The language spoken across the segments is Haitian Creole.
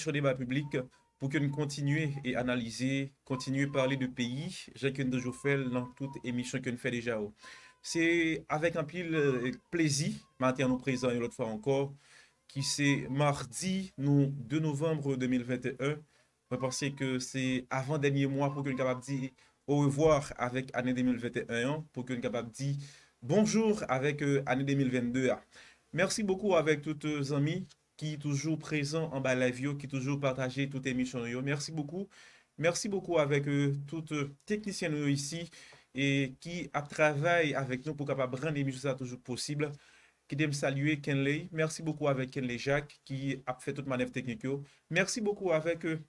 sur débat public pour que nous continuions et analyser, continuer à parler de pays, j'ai de nos fait dans toute émission que nous faisons déjà. C'est avec un pile euh, plaisir, maintenant nous présent une autre fois encore, qui c'est mardi nous, 2 novembre 2021. Je pense que c'est avant-dernier mois pour que nous capable dire au revoir avec année 2021, pour que nous capable dire bonjour avec euh, année 2022. Merci beaucoup avec toutes les euh, amis ki toujou prezant an balay vyo, ki toujou pataje tout emisyon yo. Mersi boku. Mersi boku avek euh, tout euh, teknisyen yo isi, ki ap travay avek nou pou kapab rande emisyon sa toujou posibla. Ki dem salye Kenley. Mersi boku avek Kenley Jacques, ki ap fè tout manev teknik yo. Mersi boku avek euh,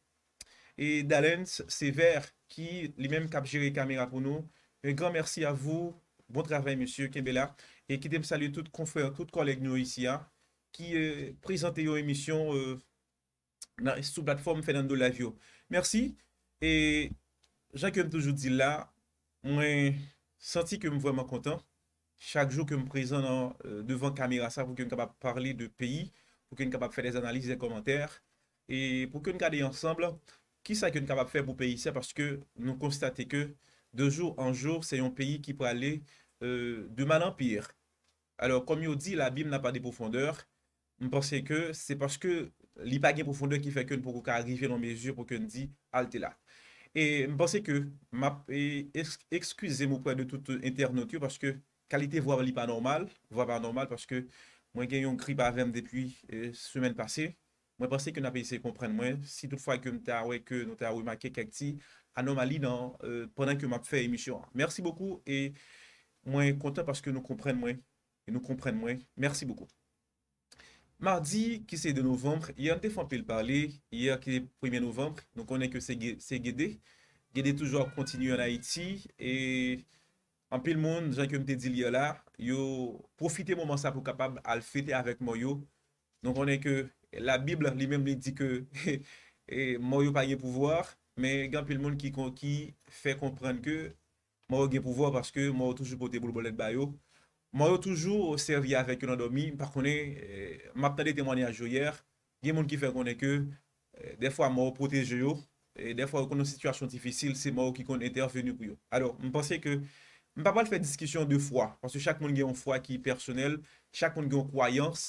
Dalens Severs, ki li men kap jiri kamera pou nou. E gran mersi avou. Bon travay, monsye, Ken Bella. E ki dem salye tout konfer, tout koleg nou isi ya. ki euh, prezante yo emisyon euh, sou platform FENANDO LAVIO. Mersi, e jakem toujou di la, mwen santi ke mwen vweman kontan, chak jou ke mwen prezant euh, devan kamerasa pou ke mwen kapap parli de peyi, pou ke mwen kapap fè des analise, des komantèr, e pou ke mwen kade yon sembl, ki sa ke mwen kapap fè pou peyi sa, parce ke nou konstate ke de joun an joun se yon peyi ki pou ale de man an pire. Alors, kom yo di, la bim nan pa de poufondeur, Mponsen ke, se paske li pa gen profonde ki fèkèn pou kou ka agrifè nan mezur pou kèn di, halte la. E mponsen ke, m ap e ekskuse zè mou pwè de tout internotu, paske kalite vwa pa li pa anormal, vwa pa anormal paske mwen gen yon kri pa avèm depuy euh, semen pase, mwen paske kèn ap ese kompren mwen, si tout fwa ke m te awè ke nou te awè ma kekak ti, anomali nan, ponen ke m ap fè emisyon an. Mersi boku, e mwen konten paske nou kompren mwen, nou kompren mwen, mersi boku. Mardi ki se de novembre, yon te fan pil parli, yon ki se 1e novembre, nou konen ke se gede, gede toujou an kontinu an Haiti, en pil moun, jan ke mte dil yon la, yon profite moun man sa pou kapab al fite avèk moun yon, nou konen ke la bibla li menm li di ke moun yon pa yon pouvoar, men gen pil moun ki kon ki fè komprende ke moun yon pouvoar parce ke moun toujou pou te boulbolet bayo, Mwa yo toujou servya avek yo nan domi, mpa konen, mpa ptade temwani anjou yer, gen moun ki fè konen ke, defwa mwa yo proteje yo, defwa yo konen situasyon tifisil, se mwa yo ki konen etervenu kou yo. Alors, mpansè ke, mpa pal fè diskisyon dè fwa, pwansè chak moun gen yon fwa ki personel, chak moun gen yon kwayans,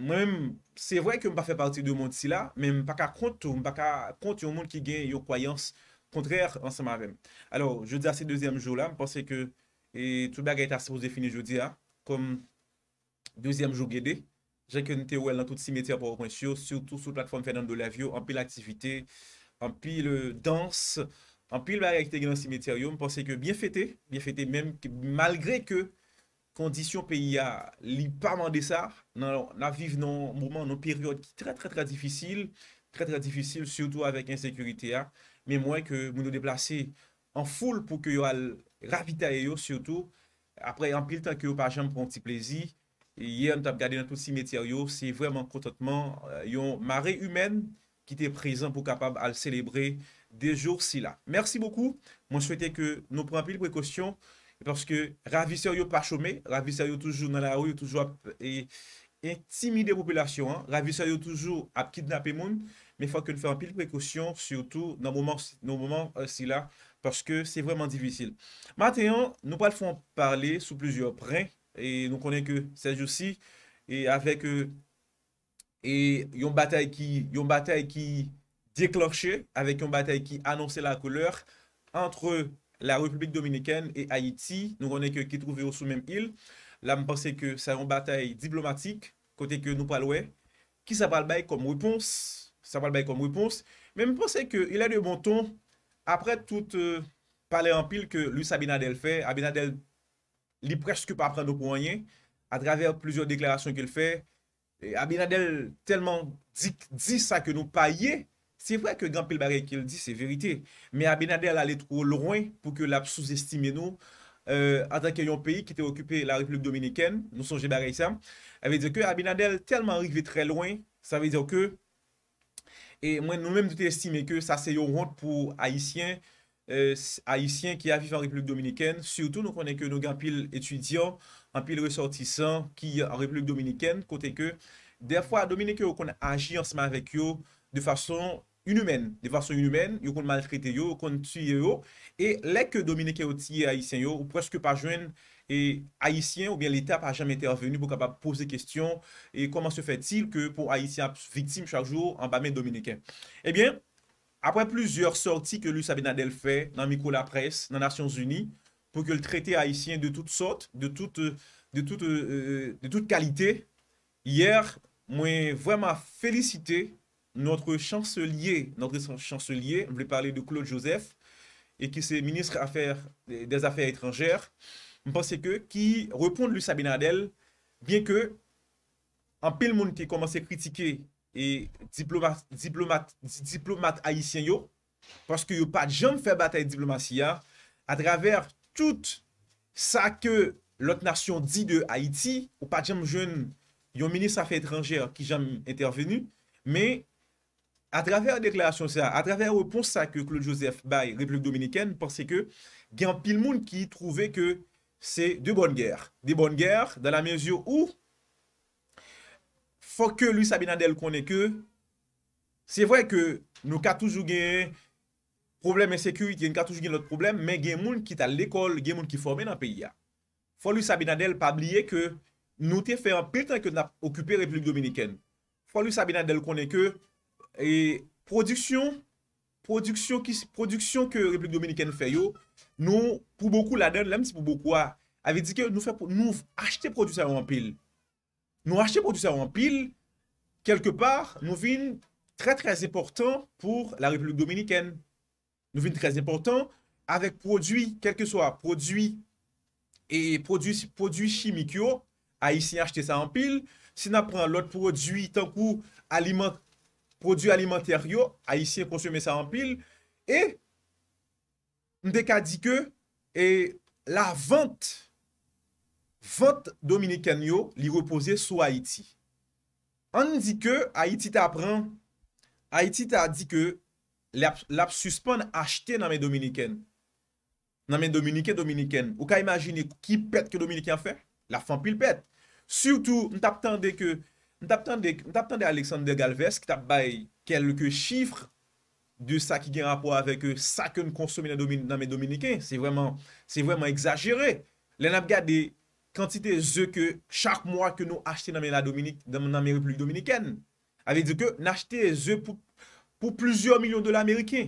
mwen, sè wè ke mpa fè pati de moun disi la, mwen mpa ka kontou, mpa ka kontou yon moun ki gen yon kwayans kontrèr ansa ma rem. Alors, jè dè a se dèzièm j Et tout bagay ta s'pose defini jodi a, kom, deuxième jour gèdé, jèkèn te wèl nan tout simetèr pou wèkwen syo, sou tout sou plakfon fè nan do la vyo, anpil aktivité, anpil dans, anpil bagay ki te gè nan simetèryou, mponsè ke byen fètè, byen fètè mèm, malgré ke, kondisyon peyi a, li pa mandè sa, nan aviv nan mouman, nan pèryote ki trè trè trè difisil, trè trè difisil, sou tou avèk insèkürité a, mè mwen ke moun nou deplase, an foul pou ke yo Ravita yo sio tou, apre anpil tanke yo pa jenm pronti plezi, ye an tap gade nan tout si metyer yo, si vwèman kontotman, yon mare yomen ki te prezen pou kapab al celebre de jour si la. Mersi boku, moun souwete ke nou pranpil prekosyon, parce ke ravisa yo pa chome, ravisa yo toujou nan la ou, yo toujou ap intimide popolasyon, ravisa yo toujou ap kidnapemoun, me fwa ke nou fè anpil prekosyon, sio tou, nan mouman si euh, la, Paske se vwèman divisil. Mateyon, nou pal fwant parli sou plouzyor pre. E nou konen ke Seju si. E avèk e euh, yon batay ki diklorshe. Avèk yon batay ki annonsè la kouleur. Antre la Republik Dominikèn e Haiti. Nou konen ke ki trouvé ou sou mèm il. La mponsè ke se yon batay diplomatik. Kote ke nou pal wè. Ki sa pal bay kom wipons. Sa pal bay kom wipons. Men mponsè ke il a li yo banton. apre tout euh, pale an pil ke luis Abinadel fe, Abinadel li preske pa apren nou kouanyen, a draver plouzio deklarasyon ke l fe, Abinadel telman di sa ke nou pa ye, si vwe ke Gampil Barayen ke l di se verite, me Abinadel ale tro loen pou ke la souzestime nou, a euh, dra kè yon peyi ki te okupè la replouk dominikèn, nou sonje Barayen sa, avè di yo ke Abinadel telman rivè tre loen, sa vè di yo ke, E mwen nou mèm tout estime ke sa se yo ront pou Haitien ki avif an Republik Dominikèn. Soutou nou konen ke nou gen pil etudyan, pil resortisan ki an Republik Dominikèn. Kote ke derfwa Dominikèn yo konen aji ansman vek yo de fason unumèn. De fason unumèn, yo konen maltrete yo, yo konen tsyye yo. E lek Dominikèn yo tiye Haitien yo, ou preske pa jwen... Et Haitien ou bien l'État pa jamè intervenu pou ka pa pose kèstyon Et koman se fè til ke pou Haitien viktime chakjou an bame Dominikèn Ebyen, eh apwen plüzyor sorti ke lui Sabinadel fè nan Mikola Presse nan Asyon Zuni Pou ke l'treté Haitien de tout sort, de tout kalite Yer, mwen vwèman fèlicite notre chancelier Notre chancelier, mwen vwè parle de Claude Joseph E ki se ministre des affaires étrangères mpense ke ki reponde li Sabina Adel, bien ke an pil moun ki komanse kritike e diplomat diplomat Haitien yo, paske yo pat jom fe batay diplomatia, a draver tout sa ke lot nasyon di de Haiti, ou pat jom joun yon minis afi etranjer ki jom intervenu, me a draver deklarasyon sa, a draver reponse sa ke Claude Joseph bay Republik Dominikèn, panse ke gen pil moun ki trove ke Se di bon gèr. Di bon gèr dan la mezyo ou fò ke lui Sabinadel kone ke se vwè ke nou ka toujou gen probleme seku, gen ka toujou gen lot probleme, men gen moun ki tal dekol, gen moun ki fò men nan peyi ya. Fò lui Sabinadel pa blye ke nou te fè an petan ke nan okupè Republik Dominikèn. Fò lui Sabinadel kone ke e prodisyon Produksyon ki, produksyon ke Republik Dominikèn fè yo, nou pou boku la den, lèm si pou boku wa, ah, avè di ke nou fè pou nou achete produksyon anpil. Nou achete produksyon anpil, kelke par nou vin tre tre zè portan pou la Republik Dominikèn. Nou vin tre zè portan avèk prodwi, kelke so a, prodwi, e prodwi, prodwi chimik yo, a isi achete sa anpil, si nan pran lot prodwi, tan pou alimant, Produ alimenter yo, Haitien konsume sa anpil. E, ndeka di ke, e la vant, vant Dominiken yo, li repose sou Haiti. An di ke, Haiti ta pran, Haiti ta di ke, lap suspon achete nanmen Dominiken. Nanmen Dominiken, Dominiken. Ou ka imajini ki pet ke Dominiken fe? La fanpil pet. Soutou, nta ptande ke, nou tap tan de Alexander Galvez ki tap bay kelke chifre de sa ki gen rapor avèk sa ke nou konsome nan men Dominikè. Se vwèman exagere. Le nan ap gade de kantite ze ke chak mwa ke nou achete nan men republik Dominikè. Avè di ke n'achete ze pou plouzyon milyon de l'Amerikè.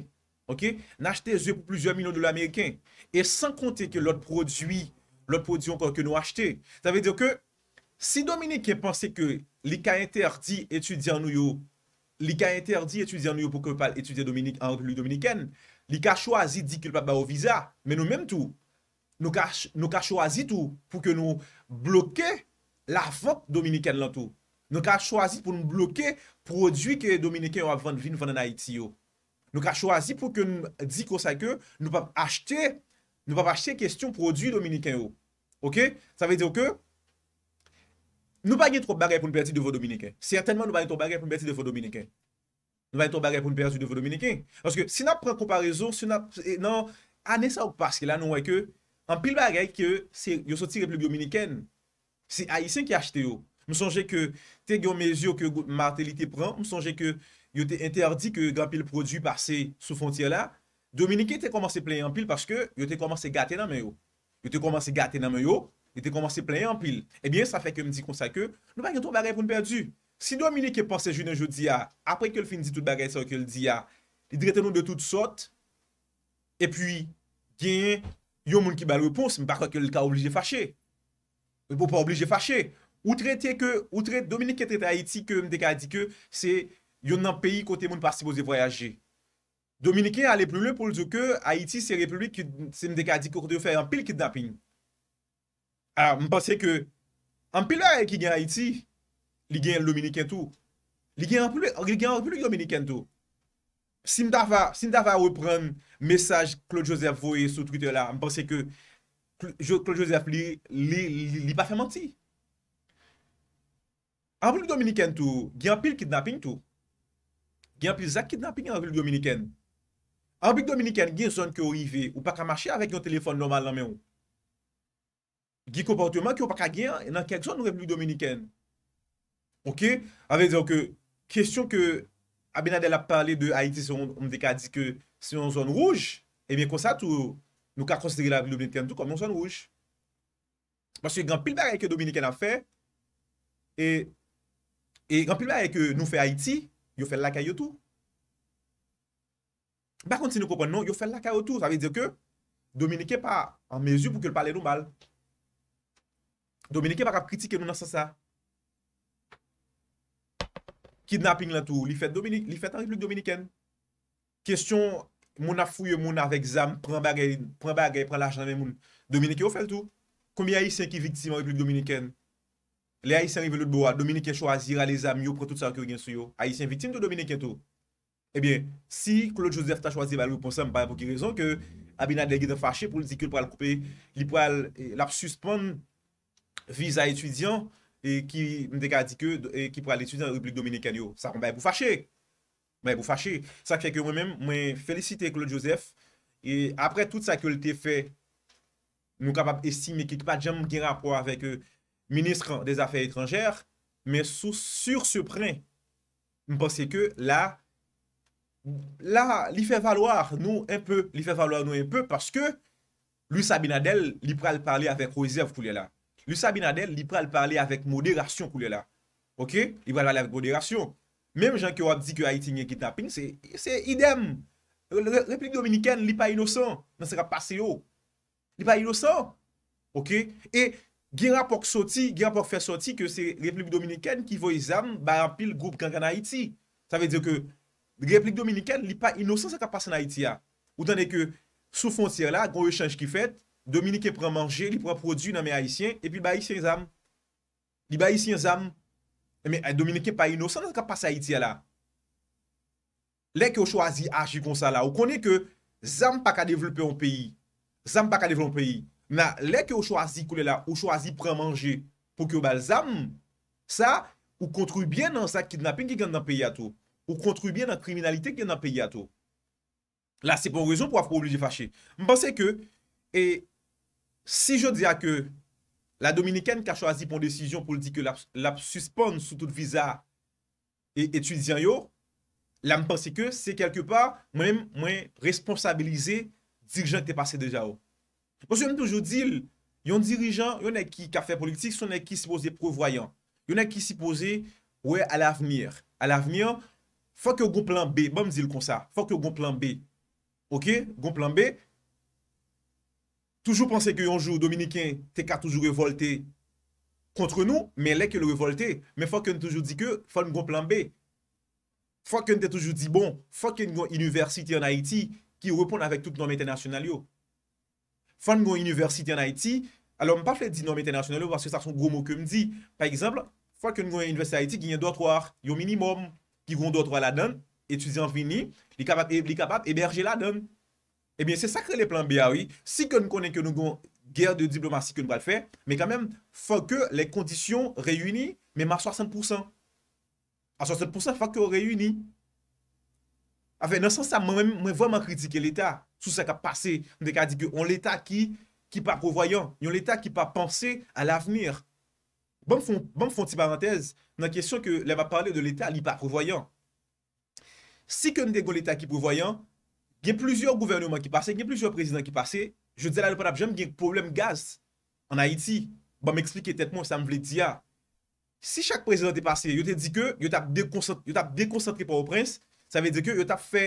Ok? N'achete ze pou plouzyon milyon de l'Amerikè. E san kontè ke l'ot prodjoui, l'ot prodjoui ankon ke nou achete. Tavè di ke si Dominikè panse ke li ka interdi etudyan nou yo pou ke pal etudyan Anglou-Dominikèn, li ka chwazi di ke l pa ba ou viza, men nou menm tou, nou ka chwazi tou pou ke nou bloke la vop Dominikèn lan tou. Nou ka chwazi pou nou bloke prodwi ke Dominikèn yo ap vandvin vandan a iti yo. Nou ka chwazi pou ke nou di ko sa ke nou pap achte, nou pap achte kestyon prodwi Dominikèn yo. Ok, sa ve di yo ke... Nou bagye tro bagye pou nou perdi devon dominiken. Siyatenman nou bagye tro bagye pou nou perdi devon dominiken. Nou bagye tro bagye pou nou perdi devon dominiken. Anseke, sinap pre komparizon, sinap... Anese akparske la nou wè ke, eh, non, anpil bagye ke yon sotire pli dominiken. Se a yisen ki achete yo. Mou sonje ke te gyo mezyo ke martelite pran, mou sonje ke yon te interdi ke yon anpil produ parse sou fontye la, dominiken te komanse pli anpil anpil parce ke yon te komanse gate nan men yo. Yon te komanse gate nan men yo, Nite komanse plenye an pil. Ebyen, eh sa fe ke mdi konsa ke, nou bagay ton bagay pou n'perdu. Si Dominik ke panse jounen jodi a, apre ke l fin di tout bagay sa ou ke l di a, li dreten nou de tout sot, e pwi gen, yon moun ki bal repons, mipakwa ke l ka oblije fache. Mwen pou pa oblije fache. Ou trete ke, ou trete Dominik ke trete Haiti ke mde ka di ke, se yon nan peyi kote moun pasi boze voyaje. Dominik ke ale plenye pou l zo ke Haiti se republik se mde ka di ko kote yo fe an pil kidnaping. A, ah, m panse ke, an pil la e ki gen Haiti, li gen Lominikentou, li gen anpil Lominikentou. Sin dava, sin dava repren mesaj Claude Joseph voye sou trite la, m panse ke, Claude Joseph li, li, li pa fe manti. Anpil Lominikentou, gen anpil kidnapping tou, gen anpil zak kidnapping anpil Lominikentou. Anpil Lominikentou, gen zon ke oive, ou pa ka mache avek yon telefon normal nan men ou. gi komportement ki yo pa kagyen nan keksyon nou repri dominiken. Ok, avè diyon ke, kèsyon ke Abinadel ap pale de Haiti, se yon zon rouch, e mi konsat ou nou ka konsitri la repri dominiken tout kon non zon rouch. Basse yon gran pilbèk e ke dominiken ap fe, e gran pilbèk e ke nou fe Haiti, yo fe laka yo tout. Bak konti nou kompon nou, yo fe laka yo tout. Avè diyon ke, dominiken pa an mezi pou ke l pale nou mal. Dominikè bak ap kritike nou nan sa sa. Kidnaping lan tou. Li fèt a republik Dominikè. Kestyon moun a fuyo moun avèk zam. Pran bagè, pran lach nan moun. Dominikè ou fèl tou. Koumi a isen ki viktim a republik Dominikè. Li a isen rive lout bo a. Dominikè chou a zira le zam yo pre tout sa akur gen sou yo. A isen viktim tou Dominikè eh tou. Ebyen, si Claude Joseph ta chou a ziva louponsan. Mpare pou ki rezon ke abina degè de fache pou nzikil pral koupè. Li pral eh, lap suspon. Mpare pou ki rezon. vize a etudyan, e ki m deka di ke, e ki pral etudyan, e rublik Dominique Agneau, sa, m bay pou fache, m bay pou fache, sa ke ke mwen men, mwen felicite, Claude Joseph, e apre tout sa ke lte fe, m w kapap estime, e ke pa jem gen rapwa, avek, euh, ministre des affaires étrangères, men sou surse prene, m pense ke, la, la, li fe valoar, nou, en pe, li fe valoar nou en pe, paske, lui Sabina Del, li pral parle avek, Roizia Vkouliela, Li Sabin Adel li pral pale avèk modè rasyon kou lè la. Ok? Li pral pale avèk modè rasyon. Mèm jan ki ou ap di ki Haiti nye ki tapin, se idem. Replik Dominikèn li pa inosan nan se kap pase yo. Li pa inosan. Ok? E gen rapok soti, gen rapok fè soti ke se Replik Dominikèn ki voy zan ba rampil goup gangan Haiti. Sa vè dir ke Replik Dominikèn li pa inosan se kap pase na Haiti ya. Ah. Ou tan de ke sou fon tir la, kon rechange ki fèt, Dominike pren manje, li pou ap produ nan me haitien, e pi ba haitien zam. Li ba haitien zam. E men, Dominike pa ino, san nan kap pa sa haitien la. Le ke ou cho azi aji kon sa la. Ou konen ke, zam pa ka devlope an peyi. Zam pa ka devlope an peyi. Na, le ke ou cho azi koule la, ou cho azi pren manje, pou ke ou bal zam, sa, ou kontru bien nan sa kidnapin ki gen nan peyi ato. Ou kontru bien nan kriminalite ki gen nan peyi ato. La, se pon rezon pou ap pou obligi fache. Mpense ke, e... Eh, Si yo dira ke la Dominiken ka chwazi pon desisyon politik yo la suspon sou tout viza etudyan yo, la mpansi ke se kelke pa mwen mwen responsabilize dirijan te pase deja yo. Mwen se mwen tou yo dil, yon dirijan yon ek ki ka fe politik son ek ki se pose prevoyan. Yon ek ki se pose we al avmir. A la avmir, fwa ke yon plen B, mwen mzil kon sa, fwa ke yon plen B. Ok, yon plen B. Toujou panse ke yonjou, Dominikin, te ka toujou revolte kontre nou, men lè ke lou revolte, men fwa ken toujou di ke, fwa m goun plan B. Fwa ken te toujou di, bon, fwa ken goun inuversiti an Haiti ki ou repon avèk tout noum etenasyonal yo. Fwa m goun inuversiti an Haiti, alò m pa fwe di noum etenasyonal yo vwa se sa son goun mou ke m di. Par exemple, fwa ken goun inuversiti an Haiti, ki yon minimum ki goun do trwa la den, etu di an vini, li kapap eberje la den. Ebyen, eh se sakre le plan B.A.O.I., si kon konen ke nou gon gèr de diplomasi ke nou bal fè, men kan men fò ke le kondisyon reyouni, men man 60%. An 60% fò ke reyouni. Afè, nan san sa, mwen vwa man kritike l'Etat sou sa ka pase, mwen de ka di ke on l'Etat ki pa provoyan, yon l'Etat ki pa panse al avnir. Bon fon ti parantez, nan kesyon ke lè va pale de l'Etat li pa provoyan. Si kon de kon l'Etat ki provoyan, gen plizyor gouvernouman ki pase, gen plizyor prezidant ki pase, jw dze la nou pa nap jem gen problem gaz an Haiti. Ba m'eksplike tet moun, sa m vle diya. Si chak prezidant te pase, yote di ke yote ap dekonsentri pa w prins, sa ve di ke yote ap fe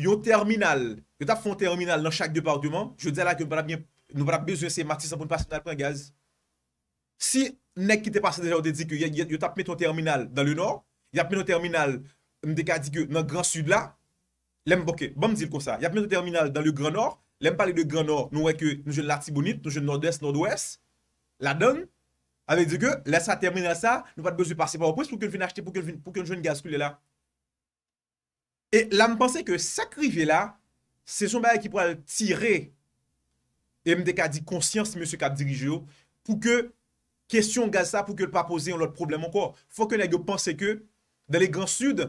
yote terminal, yote ap fon terminal nan chak departement, jw dze la ke nou pa nap bezwen se matis anpoun pasen alpren gaz. Si nek ki te pase yote di ke yote ap met ton terminal dan le nor, yote ap met ton terminal m deka di ke nan gran sud la, Lèm bokè, ban mdil kon sa. Yap men de terminal dan lè Granor, lèm pale lè Granor, nou wè ke nou jen larti bonit, nou jen nord-ouest, nord-ouest, la don, avè di ke, lè sa terminal sa, nou pat bezou parse pa wap wap wè, pou ke l vè n'achete, pou ke l vè, pou ke l jen gaz kulè la. Et lèm pense ke sakri vè la, se son bè yè ki pou al tirè, e mdek a di konsyans mè se ka dirijyo, pou ke, kèsyon gaz sa, pou ke l pa pose yon lot problem anko. Fò ke lè gyo pense ke, dè lè gran sud,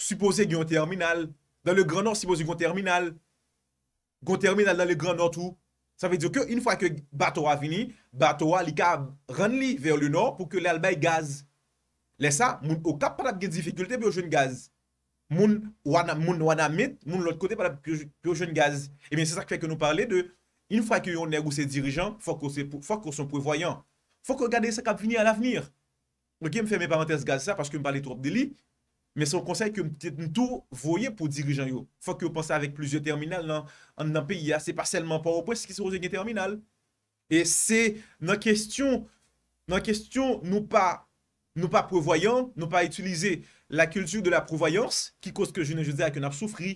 supose gè yon terminal, Dan le gran nor si mouzi kon terminal. Kon terminal dan le gran nor tou. Sa ve diyo ke in fwa ke bato a vini, bato a li ka ran li ver le nor pou ke lè albay gaz. Lè sa, moun okap patap gen difikultè pe o joun gaz. Moun wana met, moun lot kote patap pe o joun gaz. Emen eh sa sa ke fwa ke nou pale de, in fwa ke yon neg ou se dirijan, fwa kou son pou voyan. Fwa kou gade sa kap vini al avenir. Ok, mou fè mè pavantez gaz sa, paske mou pale trot deli, Men son konsey ke mtete mtou voye pou dirijan yo. Fwa ke yo pansa avek pluzye terminal nan, an nan peyi ya, se pa selman pa wapwes ki se wazen gen terminal. E se nan kestyon, nan kestyon nou pa, nou pa pou voyan, nou pa itulize la kultu de la pou voyans, ki koske june jodeze ak yon ap soufri.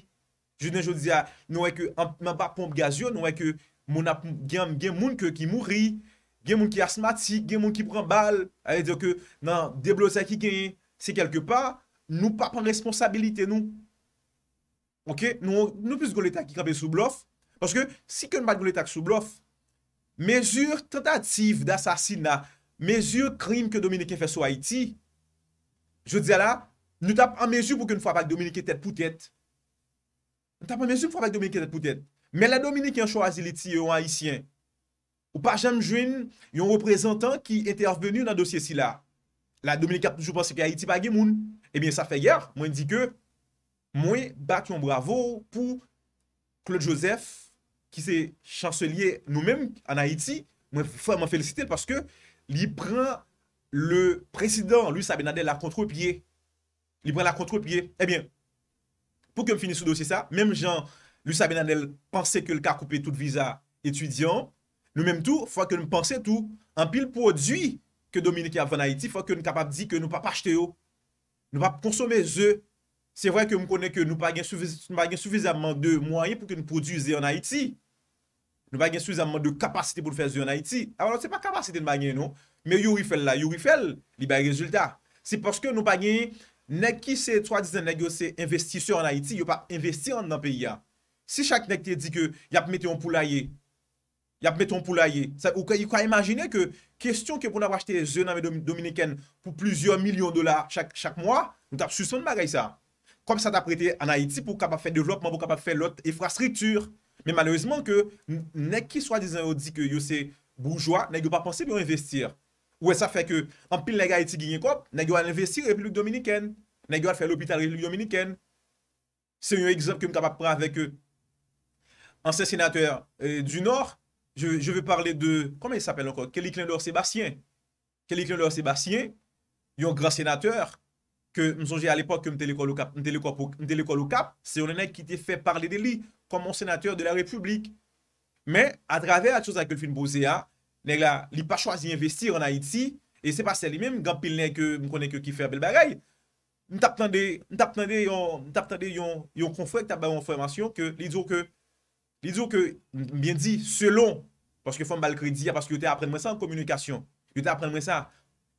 June jodeze a, nou weke, an pa pomp gazyo, nou weke, moun ap gen mounke ki mouri, gen mounke asmatik, gen mounke ki pran bal, a yedyo ke nan deblo sa ki gen, se kelke pa, Nou pa pan responsabilite nou. Ok, nou pise goleta ki krepe sou blof. Paske, si ke nou pa goleta ki sou blof, mezur tentative da sasina, mezur krim ke Dominike fè sou Haiti, je dize la, nou tap an mezur pou ke nou fwa pa k Dominike tèt pou tèt. Nou tap an mezur pou fwa pa k Dominike tèt pou tèt. Men la Dominike yon chou aziliti yo an Haitien. Ou pa jem jwen yon reprezentant ki ete orveni yo nan dosye si la. La Dominike ap toujou pan se ki Haiti pa agi moun. Ebyen, sa fè gèr, mwen di ke mwen bat yon bravo pou Claude Joseph ki se chancelier nou men an Haiti. Mwen fè mwen felicitel paske li pran le presidant Lou Sabinadel la kontropye. Li pran la kontropye. Ebyen, pou ke m finis sou dosye sa, menm jan Lou Sabinadel panse ke l ka koupe tout viza etudian. Nou menm tou, fwa ke m panse tou, an pil prodwi ke Dominique yav an Haiti, fwa ke m kapap di ke nou pa pa chete yo. Nou pa konsome ze, se vwey ke m konen ke nou pa gen soufizaman de mwanyen pou ke nou produze en Haiti. Nou pa gen soufizaman de kapasite pou fèze en Haiti. Awa ah, nou se pa kapasite nan bagyen nou, me yo rifel la, yo rifel, li bay rezultat. Se porske nou bagyen, nek ki se 3 dizen negyo se investisye en Haiti, yo pa investisye an nan peyi ya. Se chak nek te di ke yap mette yon pou la ye, Y ap meton pou la ye. Ou kwa y kwa imagine ke, kestyon ke pou nan wache te ze nan me Dominiken pou pluzyon milyon dola chak mwa, nou tap susman magay sa. Kom sa tap rete an Haiti pou kapap fe developman, pou kapap fe lot, e fra sritur. Men malouzman ke, ne ki swa dizen ou di ke yo se bourgeois, nan yo pa pense pou yon investir. Ou e sa fe ke, an pil nan yon Haiti ginyen kop, nan yo an investir yon Republik Dominiken. Nan yo an fe l'Hopital Republik Dominiken. Se yon ekzop ke m kapap pre avèk yo, euh, ansen senater euh, du nor, Je ve parle de, komè s'apel ankon, Kelly Clinton ou Sébastien. Kelly Clinton ou Sébastien, yon gran sénateur ke m sonje a l'epok ke m telekolo kap, se yon enèk ki te fè parle de li kom m sénateur de la republik. Mè, a draver a chouza ke l'finbo Zéa, nèk la, li pa chwazi investi an Haiti e se pa sè li mèm, gampil nèk m konèk yo ki fè bel bagay. M tap tande yon m tap tande yon konfwek, tap tande yon konfwemasyon ke lido ke lido ke, m bien di, selon Aske fwa mbal kredi ya. Aske yote apren mwen sa an komunikasyon. Yote apren mwen sa.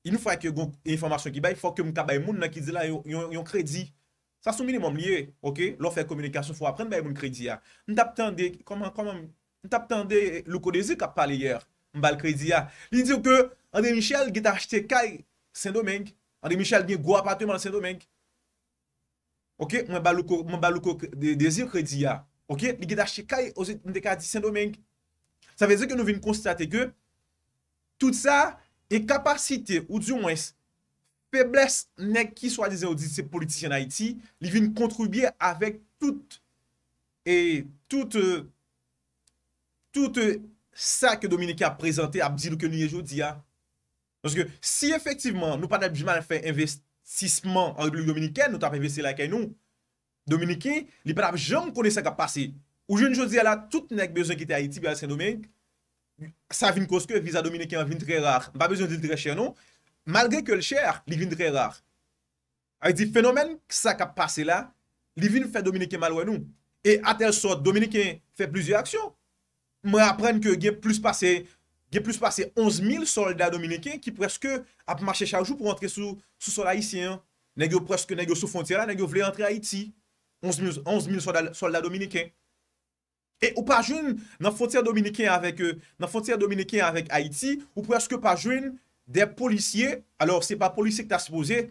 Yon fwa ak yon kon informasyon ki bay. Fwa ak yon kredi. Sa sou minimum liye. Ok. Lofèk komunikasyon fwa apren mbal yon kredi ya. N tap tende. Koman koman. N tap tende loko de zi kap pale yer. Mbal kredi ya. Li di ou ke. Ande Michel gita achete kay. Sendo menk. Ande Michel gine go apate man sendo menk. Ok. Mbal loko de zi kredi ya. Ok. Li gita achete kay. Ose mde kati sendo menk. Sa veze ke nou veni konstate ke tout sa e kapasite ou diyon wens pebles ne ki swa dizen ou dizi se politisyen Haiti li veni kontrubye avek tout e tout sa ke Dominike a prezante ap di louke nou yejou diya. Soske si efektiveman nou pa dapjman fè investisman an Republik Dominike, nou tap investise la kèy nou Dominike, li pa dapjman konen sa kapasey. Ou jenjou di ala, tout nek bezon ki te Haiti bi al Saint-Domingue, sa vin koske, visa Dominikien vin tre rar. Ba bezon di l tre cher non, malgre ke l cher, li vin tre rar. Ay di fenomen, sa ka pase la, li vin fe Dominikien malwe nou. E atel so Dominikien fe plizye aksyon, mwen apren ke ge plis pase 11000 solda Dominikien ki preske ap mache chajou pou rentre sou solda Haitien. Nège preske nège sou fontien la, nège vle rentre Haiti. 11000 solda Dominikien. E ou pa joun nan Fontyer Dominiké avèk Aiti, ou prez ke pa joun de policye, alor se pa policye ki ta sipoze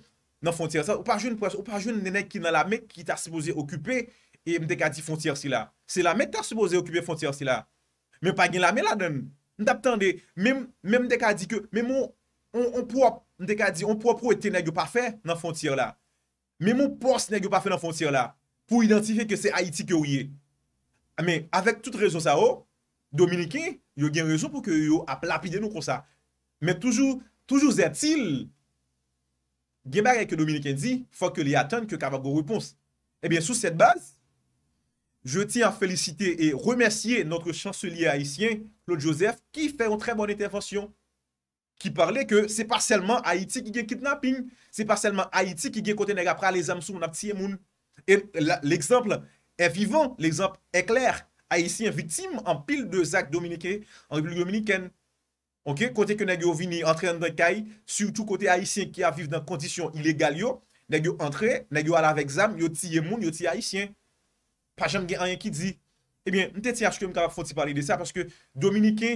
nan Fontyer, ou pa joun nene ki nan la mek ki ta sipoze okupè, e m dek a di Fontyer si la. Se la mek ta sipoze okupè Fontyer si la. Mèm pa gen la me la, m dek a di, m dek a di, m dek a di, m dek a di, m dek a di, m dek a di, m dek a di, m dek a di, Amè, ah, avèk tout rezon sa ou, oh, Dominikè, yo gen rezon pou ke yo ap lapide nou kon sa. Mè toujou, toujou zè til, gen bère ke Dominikè di, fò ke li atèn ke kava go rupons. Ebyen, eh sou set baz, je ti an felisite e remersiye notre chanselier Haitien, Claude Joseph, ki fè ou trè bon etervansyon. Ki parle ke, se pa selman Haiti ki gen kidnapping, se pa selman Haiti ki gen konteneg apra le zamsou moun ap tiye moun. Et l'exemple, En vivon, l'exemple ekler, Haitien vitime an pil de zak Dominike, an repil Dominiken. Ok, kote ke nage yo vini, antre yon dekai, su tout kote Haitien ki aviv dan kondisyon ilegal yo, nage yo antre, nage yo alave exam, yoti ye moun, yoti Haitien. Pajan gen anyen ki di. Ebyen, eh mte ti yaske mkabap foti pali de sa, paske Dominike,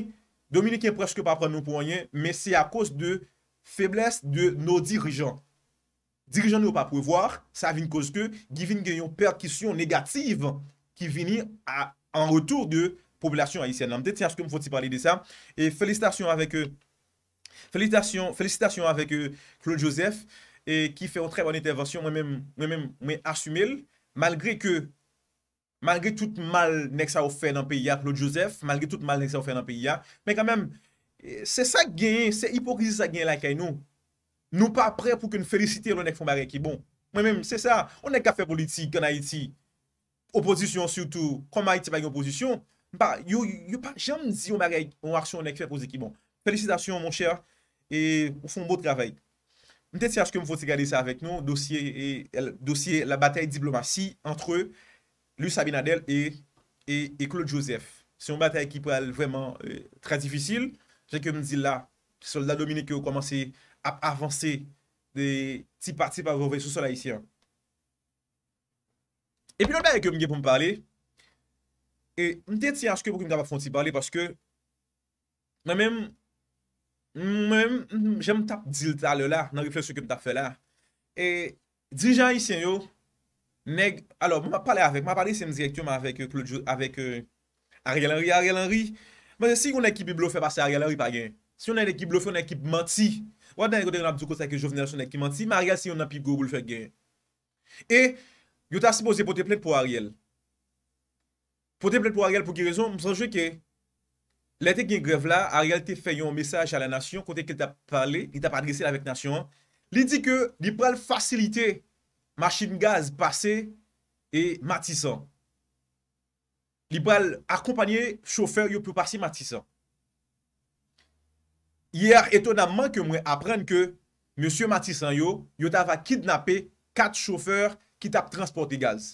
Dominike preske pa pranoun pou anyen, men se a kos de febles de nou dirijan. Dirijan nou pa pou e vwa, sa avin kouz ke, givin gen yon perkisyon negatif ki vini an rotour de populasyon Haitian. Namte, tia, skoum, fwoti pali de sa. E felistasyon avek, felistasyon, felistasyon avek Claude Joseph, e ki fe yon treb an intervensyon, mwen mwen, mwen mwen asumil, malgre ke, malgre tout mal nek sa ou fe nan peyi ya Claude Joseph, malgre tout mal nek sa ou fe nan peyi ya, men kamem, se sa gen, se hipokrisi sa gen la kay nou. Nou pa pre pou ke nou felicite yon ek fèm bagay ki bon. Mwen men, se sa, yon ek ka fè politik anay ti, oposisyon sou tou, kwa mwen ay ti bagay oposisyon, yo pa jam zi yon bagay yon aksyon yon ek fèm posisyon ki bon. Felicidasyon, moun chèr, e yon fèm moun travèy. Mwen tè tè sè a chèm fò se gade sa avèk nou, dosye la batay diplomasy antre lui Sabin Adel e Claude Joseph. Se yon batay ki pou al vèman euh, trè difisyl, jè ke mwen zi la, soldat Dominique yon komanse ap avanse de ti pati pa rove sou sol a isyen. E pi nou da ek yo mge pou m pale, e mte ti aske pou ki m ta pa fon ti pale, paske, mè mè m, mè m, jè m tap dil tal la, nan refleksyon ke m tap fe la, e di jan isyen yo, neg, alo m a pale avek, m a pale se m direktyon ma avek, klojou, avek, a regalanri, a regalanri, m a se si kon ek ki biblo fe pase a regalanri pa gen, m a se si kon ek ki biblo fe pase a regalanri pa gen, Si yon nan ekip lofè, yon nan ekip manti. Wad nan yon nan djoko sa ke jovene, yon nan ekip manti. Ma a rial si yon nan pi gobl fèk gen. E, yon ta se pose pou te plèk pou a rial. Pou te plèk pou a rial pou ki rezon, ms anjè kè. Lè te gen grev la, a rial te fè yon mesaj a la nasyon. Kote kèl ta pale, li ta pa adrese la vek nasyon an. Li di ke, li pral fasilite masin gaz pase e matisan. Li pral akompanyè choufer yo pou pase matisan. Yer etonamman ke mwen apren ke Monsie Matisan yo, yo ta va kidnapè kat choufeur ki tap transporte gaz.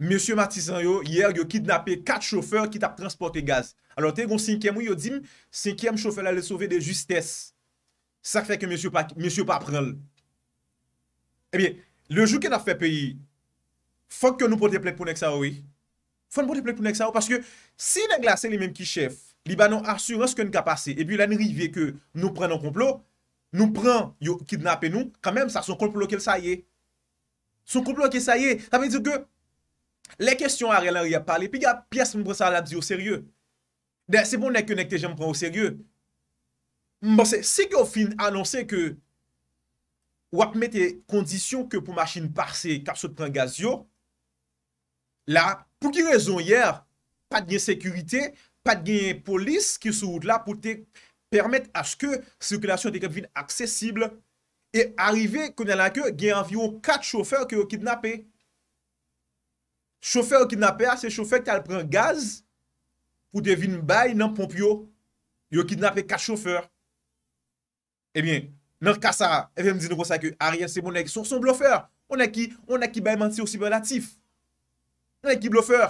Monsie Matisan yo, yer yo kidnapè kat choufeur ki tap transporte gaz. Alors te yon 5e mwen yo dim, 5e choufeur la le sove de justes. Sa kwe ke monsie pa apren l. Ebyen, eh le jou ken ap fe peyi, fok ke nou pote plek pou nek sa woye. Fon mwen te plek pou nèk sa ou. Paske si nèk la se li mèm ki chef. Li ba nan asurans ke nèk a pase. E pi la nèk rivye ke nou pren nan complot. Nou pren yo kidnapen nou. Kan mèm sa. Son complot ke sa ye. Son complot ke sa ye. Ta pe dik ke. Le kestyon a rè lan rè ya pale. Pi ya pi as mwen pre sa la di yo seryè. De se bon nèk kè nèk te jèm pren yo seryè. Mwen bon, se. Se ki yo fin anonsè ke. Wap mè te kondisyon ke pou machin parse. Kapsou tèn gaz yo. La. Pou ki rezon yer, pa di gen sekurite, pa di gen polis ki sou vout la pou te permette aske sirkulasyon de kap vin aksesible e arive konye la ke gen anvyo 4 chofer ki yo kidnapè. Chofer yo kidnapè a, se chofer ki al pren gaz pou de vin bay nan pompyo, yo kidnapè 4 chofer. Ebyen, nan kasa FM1095, a riyan se mounen ki son bloufer, mounen ki bay manti ou siberlatif. Nan ek ki blofer.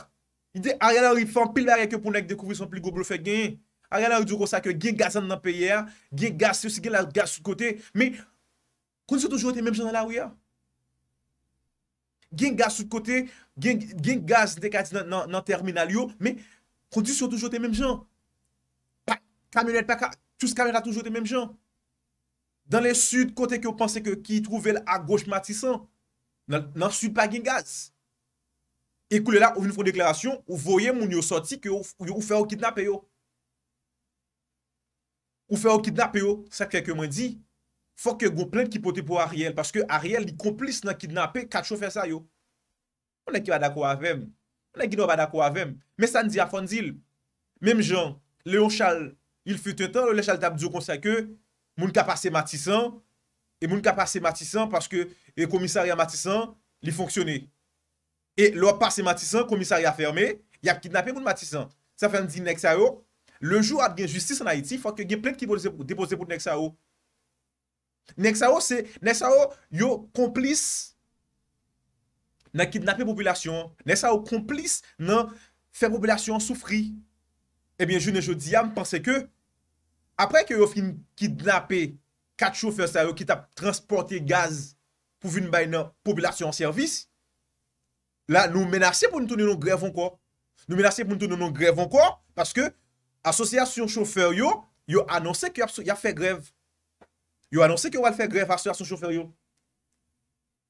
Ar yon nan ou yon fan pil barek yo pou nan ek dekouvri son pli go blofer gen. Ar yon nan ou yon djou kon sa ke gen gazan nan peyer, gen gaz sou si gen la gaz sou kote. Men, kon disyo toujou te menm jan nan la ou ya? Gen gaz sou kote, gen gaz dekati nan terminal yo, men, kon disyo toujou te menm jan. Pak, kameret pak, tous kameret la toujou te menm jan. Dan le sud kote ki yo panse ki yi trouvel a goch matisan, nan sud pa gen gaz. E koule la, ou vin foun deklarasyon, ou voye moun yo soti ke ou fè ou kidnape yo. Ou fè ou kidnape yo. Sa kèkè mwen di, fò kè goun plèn ki pote pou Ariel. Paske Ariel, li komplis nan kidnape, kat chò fè sa yo. Mwenè ki wadakou avèm. Mwenè ki nou wadakou avèm. Mè sa ndi a fon dil. Mèm jan, leon chal, il fè tè tan, leon chal tab diyo konsè ke, moun kè pasè matisan, e moun kè pasè matisan paske e komissaryan matisan, li fonksyonè. E lò pa se matisan, komisari a ferme, ya ki dnape moun matisan. Sa fèm di nek sa yo, le jou ad gen justice an Haiti, fò ke gen plèd ki depose pou nek sa yo. Nek sa yo se, nek sa yo yo komplis nan ki dnape populasyon, nek sa yo komplis nan fèm populasyon soufri. Ebyen, eh jounen joudi, am panse ke, apre ke yo fin ki dnape kat chou fèm sa yo, ki tap transporte gaz pou vin bay nan populasyon servis, La nou menasye pou nou toun nou nou grev anko. Nou menasye pou nou toun nou nou grev anko. Paske asosyasyon choufer yo. Yo anonsye ki a fè grev. Yo anonsye ki yo wal fè grev asosyasyon choufer yo.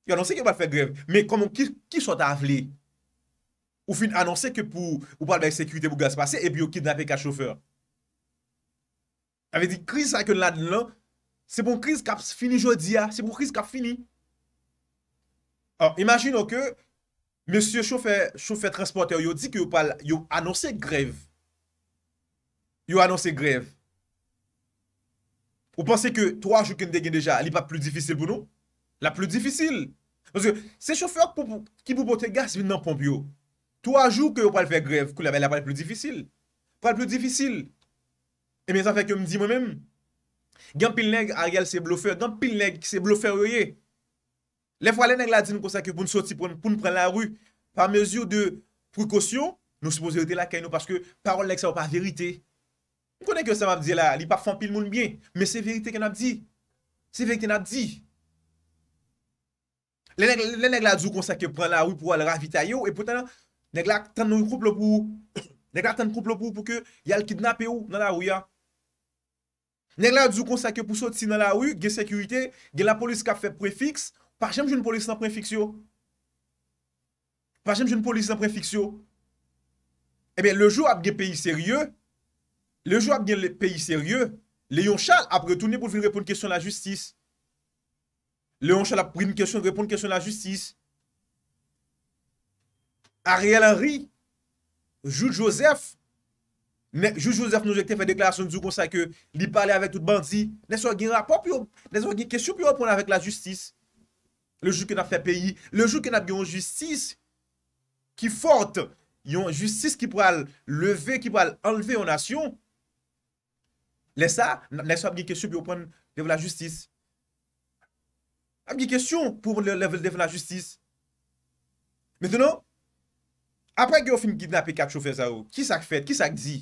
Yo anonsye ki yo wal fè grev. Men koman ki sou ta avle. Ou fin anonsye ki pou ou pal bèk sekwite pou gazpase. E bi yo kid napèk a choufer. Ave di kriz sa akè nan nan nan. Se bon kriz kap fini jodi ya. Se bon kriz kap fini. Or imagine ou ke... Monsye choufer transporter yo di ki yo annonse grev. Yo annonse grev. Ou panse ke 3 jou kende gen deja, li pa plou difisil pou nou? La plou difisil. Monsye, se choufer ki pou pote gas vin nan pomp yo, 3 jou ke yo pal fe grev, kou la pe la pal plou difisil. Pal plou difisil. Emen, sa fek yo mdi mwen menm. Gen pil neg a regal se blofer, den pil neg se blofer yo yey. Le fwa le neg la di nou konsake pou nou soti, pou nou pren la rou, par mezyou de prekosyon, nou soupoze ou de la kay nou, paske parol lek sa ou par verite. Mwen konen ke sa map di la, li pa fampil moun bie, men se verite ke nap di. Se verite nap di. Le neg la di nou konsake pren la rou pou al ravita yo, e pou tena neg la ten nou koup lopou, neg la ten koup lopou pou ke yal kidnap yo nan la rou ya. Neg la di nou konsake pou soti nan la rou, gen sekurite, gen la polis kap fe prefiks, Pajem joun polis nan prefiksyo? Pajem joun polis nan prefiksyo? Ebe, eh lejou ap gen peyi seryè? Lejou ap gen peyi seryè? Leyon chal ap retounen pou vin repon kèsyon la justis? Leyon chal ap vin repon kèsyon la justis? Ariel Henry? Jou Joseph? Jou Joseph nou jekte fè deklarasyon zou konsa ke li pale avèk tout bandzi? Nè sou agen rapop yon? Nè sou agen kèsyon piyo ap pon avèk la justis? Lejou ken ap fe peyi, lejou ken ap gen yon jistis ki fort, yon jistis ki po al leve, ki po al enleve yon nasyon, lesa, lesa ap gen kesyon pou yon pon devan la jistis. Ap gen kesyon pou yon level devan la jistis. Metenon, apre gen ou fin gidnap e kak choufer yo, ki sak fet, ki sak di?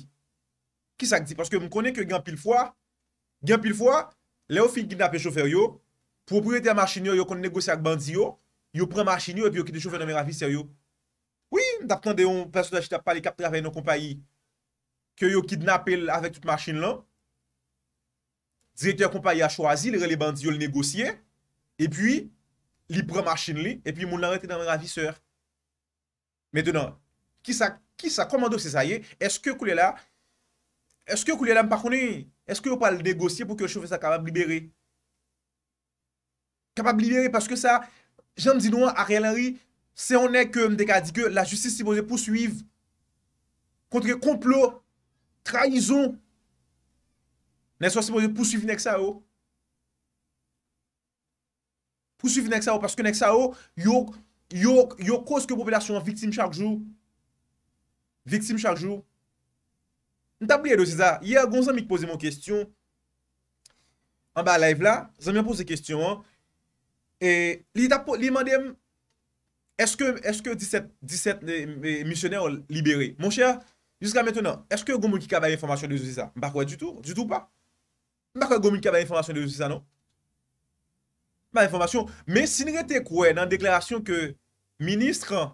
Ki sak di, paske m konen ke gen pil fwa, gen pil fwa, le ou fin gidnap e choufer yo, Propriete a machin yo yo kon negosye ak bandzio, yo pre machin yo e pi yo kide choufe nan mera viser yo. Oui, dapten de yon personajita pali kap trave yon kompai ki yo kidnapel avèk tout machin lan. Direkte yon kompai a chou asil, re le bandzio le negosye, e pi li pre machin li, e pi moun la rete nan mera viser. Mètenan, ki sa komando se zaye, eske kou le la, eske kou le la mpa koni, eske yo pal negosye pou ki yo choufe sa kabab liberi. Kapab libere, paske sa, jen m di nou an, a realari, se an ek m deka di ke la justice sipoze pou suiv, kontre komplo, traizon, nen so sipoze pou suiv nek sa ou. Pou suiv nek sa ou, paske nek sa ou, yo koske popelasyon an, viktim chak jou. Viktim chak jou. N tap liye do si za, ye a gonzan mi k pose mon kestyon. An ba live la, zan mi an pose kestyon an. E li mandem, eske 17 missionèr liberè? Mon chè, jiska maintenant, eske gomoun ki kaba informasyon de justisa? Bakwè, du tout, du tout pa. Bakwè gomoun ki kaba informasyon de justisa, non? Bakwè informasyon, men sinire te kouè nan deklarasyon ke ministran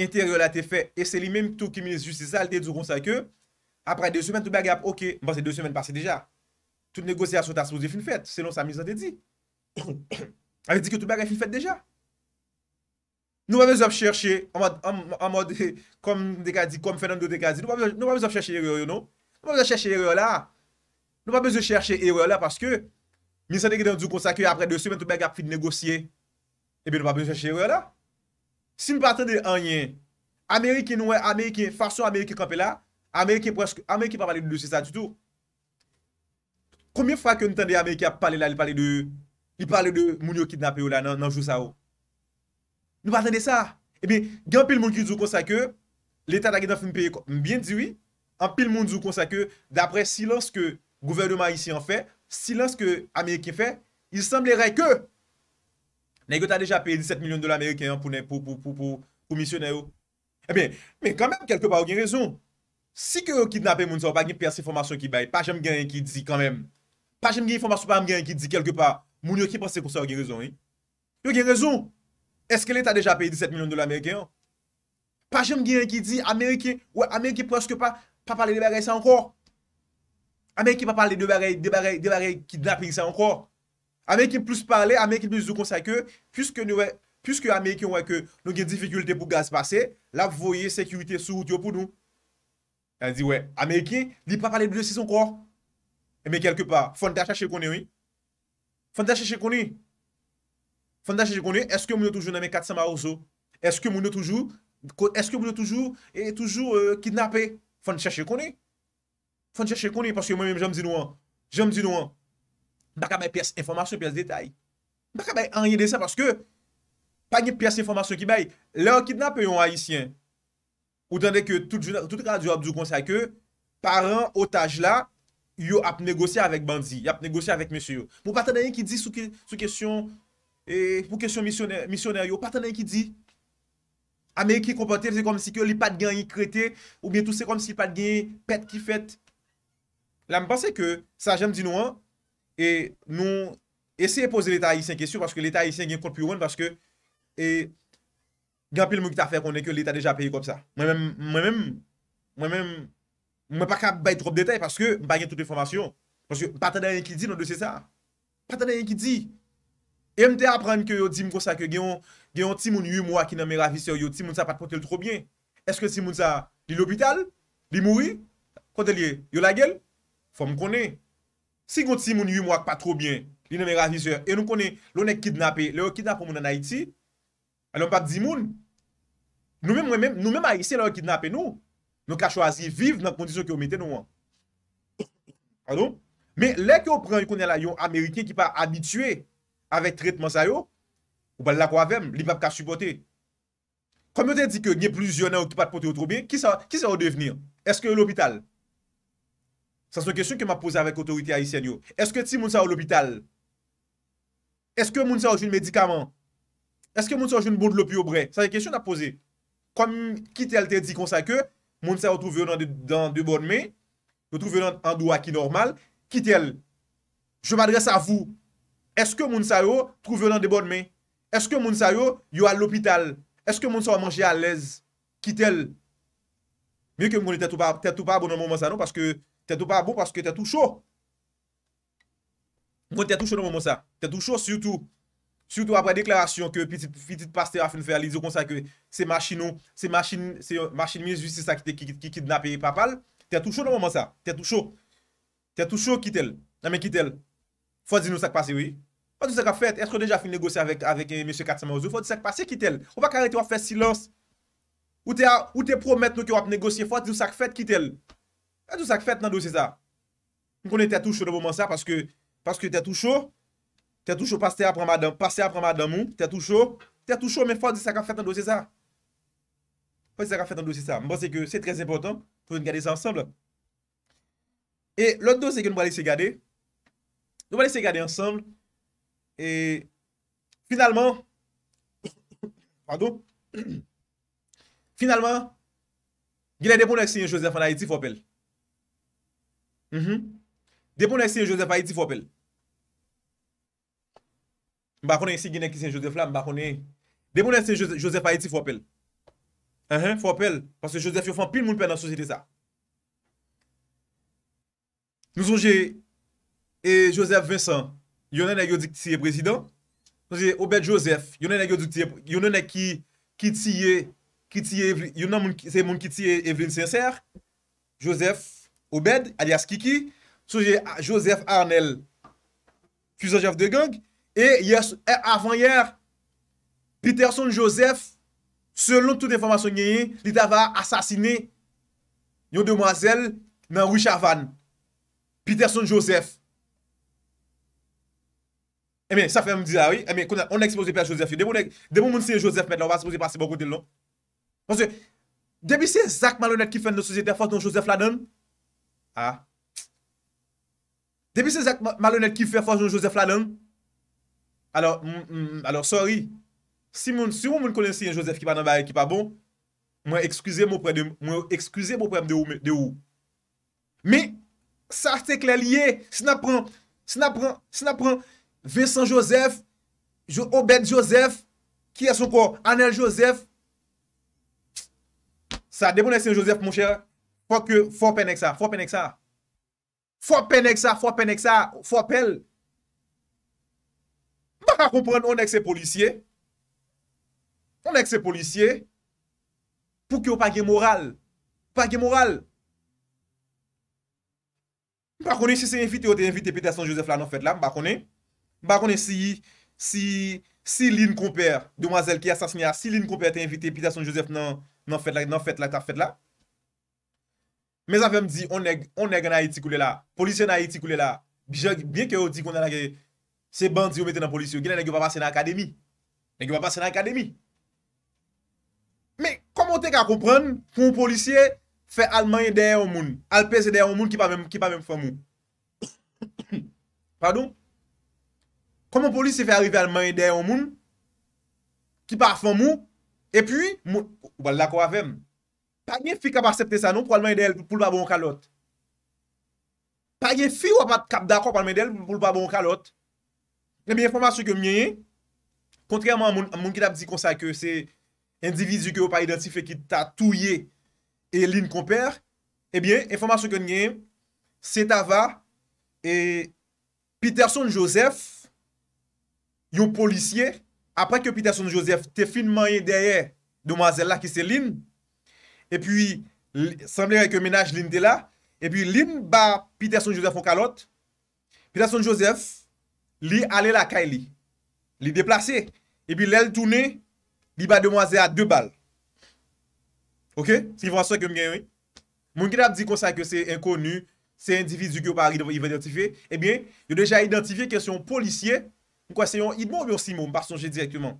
interior la te fè, e se li menm tou ki ministra justisa, al te djou kon sa ke, apre de soumen tou bagap, ok, bon se de soumen pase deja, tout negosyasyon ta s'pouzif in fèt, selon sa ministra te di. Koum, koum, koum. Avè di kè tou bè gè fin fèt dèjè. Nou mè mè zòb chèrchè, an mòd, an mòd, kom fè nan do dekadi, nou mè mè zòb chèrchè erè yo nou. Nou mè mè zòb chèrchè erè yo la. Nou mè mè zòb chèrchè erè yo la, paskè, misè dekè dè yon djou konsakè apre dè sè, men tou bè gè ap fin negosye. E bè nou mè mè zòb chèrchè erè yo la. Si mè patè de an yè, Amerikè nou wè, Amerikè, fason Amerikè kèmpe la li parle de moun yo kidnap yo la nan jou sa ou. Nou parle de sa. Ebe, eh gen pil moun ki djou konsa ke, l'Etat la gen dan foun peye, mbien diwi, an pil moun djou konsa ke, d'apre si lanske gouvernement isi an fe, si lanske Amerike fè, il semblere ke, nek yo ta deja peye 17 milyon dola Amerike pou missione ou. Ebe, men kanmem kelke pa ou gen rezon. Si ke yo kidnap e moun sa ou pa gen perse informasyon ki bay, pa jem gen yon ki di kanmem. Pa jem gen informasyon pa am gen yon ki di kelke pa. Moun yo ki pas se konsa yo gen rezon, yon gen rezon. Eske lè ta deja pey 17 milyon do la Amerike yon? Pajem gen re ki di, Amerike, wè, Amerike pweske pa, pa pale de barey sa ankor. Amerike pa pale de barey, de barey, de barey, ki da pey sa ankor. Amerike plus pale, Amerike pweske konsa ke, pweske Amerike yon wè ke nou gen difikultè pou gaz pase, la vwoye sekurite sou diyo pou nou. La di wè, Amerike, di pa pale de barey sa ankor. E men kelke pa, fon ta chache konen yon. Fande chache koni? Fande chache koni? Eske moun yo toujou name katsama ouzo? Eske moun yo toujou? Eske moun yo toujou? E toujou euh, kidnape? Fande chache koni? Fande chache koni? Paske mwen jom di nou an. Jom di nou an. Bak a bay pias informasyon, pias detay. Bak a bay an yede sa paske pa nye pias informasyon ki bay. Lè ou kidnape yon haisyen. Ou dande ke tout radio ap di kon sa ke paran otaj la yo ap negosye avèk bandzi, ap negosye avèk mesyo yo. Pou patanè yon ki di sou kesyon, e, pou kesyon misyonè yon, patanè yon ki di, amè yon ki kompote, fè konm si ke li pat gen yon kretè, ou bie tout se konm si pat gen pet ki fèt. La mè panse ke, sa jèm di nou an, e nou, esè yon pose l'Etat yon kesyon, paske l'Etat yon gen kont pi yon, paske, e, gampil mou ki ta fè konnè ke l'Etat deja pe yon konp sa. Mwen mèm, mwen mèm, Mwen pa ka bay trop detay, paske mwen pa gen tout informasyon. Paske mwen pa tade yon yon ki di nan dosye sa. Pa tade yon ki di. E mte apren ke yo di mkosa ke gen yon timoun yu mwak ki nan mera viser, yo timoun sa pat potel trobyen. Eske timoun sa li lopital, li mouri, potel li yo la gel, fòm konen. Si kon timoun yu mwak pat trobyen, li nan mera viser, e nou konen, lounen kidnapé, lounen kidnap pou moun nan Haiti, a lounen pat dimoun, nou mwen mwen mwen mwen mwen mwen mwen mwen mwen mwen mwen mwen mwen m Nouk la chwa azi vive nan kondisyon ki ou mette nou an. Pardon? Me le ki ou pren yon Ameriken ki pa amitue avèk tretman sa yo, ou bal la kwa avèm, li pap ka supporte. Kwa mwen te di ke nye plus yon an ou ki pat pote ou troube, ki sa ou devenir? Eske l'hobital? Sa son kesyon ke m ap pose avèk otorite a isen yo. Eske ti moun sa ou l'hobital? Eske moun sa ou jen medikaman? Eske moun sa ou jen bond lopi ou bre? Sa se kesyon ap pose. Kwa mwen ki tel te di konsa ke, Moun sa yo trouve yo nan de bon me, yo trouve yo nan andou aki normal, kitel. Je m'adresse a vous. Eske moun sa yo trouve yo nan de bon me? Eske moun sa yo yo al l'hopital? Eske moun sa yo manje al lez? Kitel. Mie ke m koni tè tou pa, tè tou pa bon nan non? bon, moun monsa nou, paske tè tou pa bon, paske tè tou chou. Mwen tè tou chou nan moun monsa. Tè tou chou syoutou. Soutou apre deklarasyon ke fitit paste a fin fè alizyo kon sa ke se machinon, se machin, se euh, machin mizu se sa ki te kidnape e papal. Te tou chou nan moun sa, te tou chou. Te tou chou ki tel. Nan men ki tel. Fwa di nou sak pase wè. Fwa di nou sak ap fèt, etre deja fin negosye avèk, avèk euh, M. Katsama Ozu, fwa di nou sak pase ki tel. Ou pa kare te wap fè silans. Ou te promet nou ki wap negosye, fwa di nou sak fèt ki tel. Fwa di nou sak fèt nan dou se sa. Moun te tou chou nan moun sa, paske te tou chou. Tè tou chou pasè a prama adan moun, tè tou chou, tè tou chou men fwa zi sa ka fèt an dosi sa. Fwa zi sa ka fèt an dosi sa. Mba se ke se trez impotant pou nou gade se ansamble. E lot do se ke nou wale se gade, nou wale se gade ansamble. E finalman, fwa do, finalman, gile depo nan se yon josef an a eti fwa pel. Mm-hmm. Depo nan se yon josef an a eti fwa pel. Mba konen si genen ki sen Josef la, mba konen... De mounen se Josef ayeti fwa pel. Fwa pel, parce Josef yo fan pil moun pel nan sosye de sa. Nou sonje, e Josef Vincent, yonnen a yo dik tiye prezident. Sonje, Obed Josef, yonnen a yo dik tiye, yonnen a ki, ki tiye, ki tiye, yonnen a moun ki tiye Evelyn Senser. Josef Obed, alias Kiki. Sonje, Josef Arnel, fusanjav de gang. Sonje, E e avan yer Peterson Joseph selon toute informasyon nyeye li dava asasine yon demoiselle nan Richard Vann Peterson Joseph eme, safen m di ya eme, konan, on ekspose per Joseph debon mounse Joseph met debi se Zak Malonet ki fè fòs nan Joseph Lalland ha debi se Zak Malonet ki fè fòs nan Joseph Lalland Mm, mm, alors, sorry, si moun moun konensi yon Josef ki pa nan bari ki pa bon, mwen ekskuse moun prem de ou. Mi, sa te kle liye, se na pran, se na pran, se na pran, Veysan Josef, Obed Josef, ki a sou kon, Anel Josef, sa de moun nensi yon Josef moun chè, fwa ke fwa penek sa, fwa penek sa, fwa penek sa, fwa penek sa, fwa penek sa, fwa penek sa. Bak konpren, onek se policye. Onek se policye. Pou ki yo pa ge moral. Pa ge moral. Bak konen, si se invite, yo te invite pita son Josef la nan fet la. Bak konen. Bak konen, si... Si... Si lin kouper, domazel ki yasasnya. Si lin kouper te invite pita son Josef nan... Nan fet la, nan fet la, ta fet la. Me zan ve mdi, onek... Onek na iti koule la. Polisyen na iti koule la. Biye ki yo di konan la ge... Se bant zi ou mette nan polisi ou gila, ne gyo pa pase nan akademi. Ne gyo pa pase nan akademi. Me, komon te ka koupren, pou moun polisiye, fe almanye deye ou moun, alpesye deye ou moun ki pa mem fomou. Pardon? Komon polisiye fe arive almanye deye ou moun, ki pa fomou, e pi, wal lakou a fem. Pa gen fi kap a septe sa nou pou almanye deye pou lpa bon kalot. Pa gen fi wapat kap dakou almanye deye pou lpa bon kalot. Ebyen, informasyon ke mwen genye, kontreman moun ki tap di konsa ke se indivizu ke ou pa identife ki ta touye e lin komper, ebyen, informasyon ke mwen genye, se ta va, e Peterson Joseph, yon polisye, apre ke Peterson Joseph te finmanye derye domazel la ki se lin, e pi, sanbler e ke menaj lin te la, e pi lin ba Peterson Joseph ou kalot, Peterson Joseph, Li ale la kay li Li deplase E pi lel toune Li ba demwaze a 2 bal Ok? Si vran so kem gen yon Moun ki da ap di konsa ke se enkonu Se individu ki eh ou pari yon ve identife E biye Yon deja identife kesyon policye Mwen kwa se yon idmou yon simon Par sonje direktman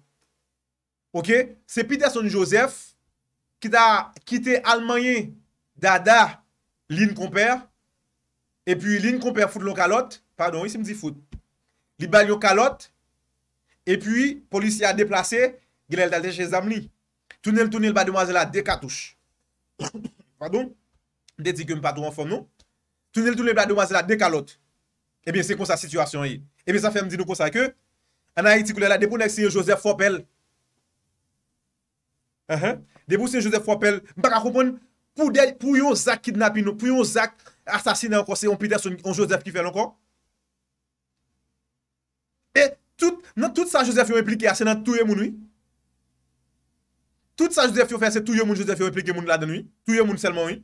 Ok? Se Peterson Joseph Ki ta kite almanye Da da Lin komper E pi lin komper foud lo kalot Pardon, yon se mdi foud li bal yon kalot, epi polici a deplase, gilel dal deje zam li. Tunel, tunel, badoum aze la de katouche. Pardon, dedik yon patou an fon nou. Tunel, tunel, badoum aze la de kalot. Ebyen, eh se kon sa situasyon yi. Ebyen, eh sa fem di nou kon sa ke, anay etikou lè la, debou nèk se yon Joseph Fopel. Debou se yon Joseph Fopel, mbak a koupoun, pou yon Zak kidnap yon, pou yon Zak asasine an kon, se yon Peter son Joseph ki fel an kon. E, nan tout sa josef yon implike ase nan tout yon moun, oui? Tout sa josef yon fese tout yon moun josef yon implike moun la den, oui? Tout yon moun selman, oui?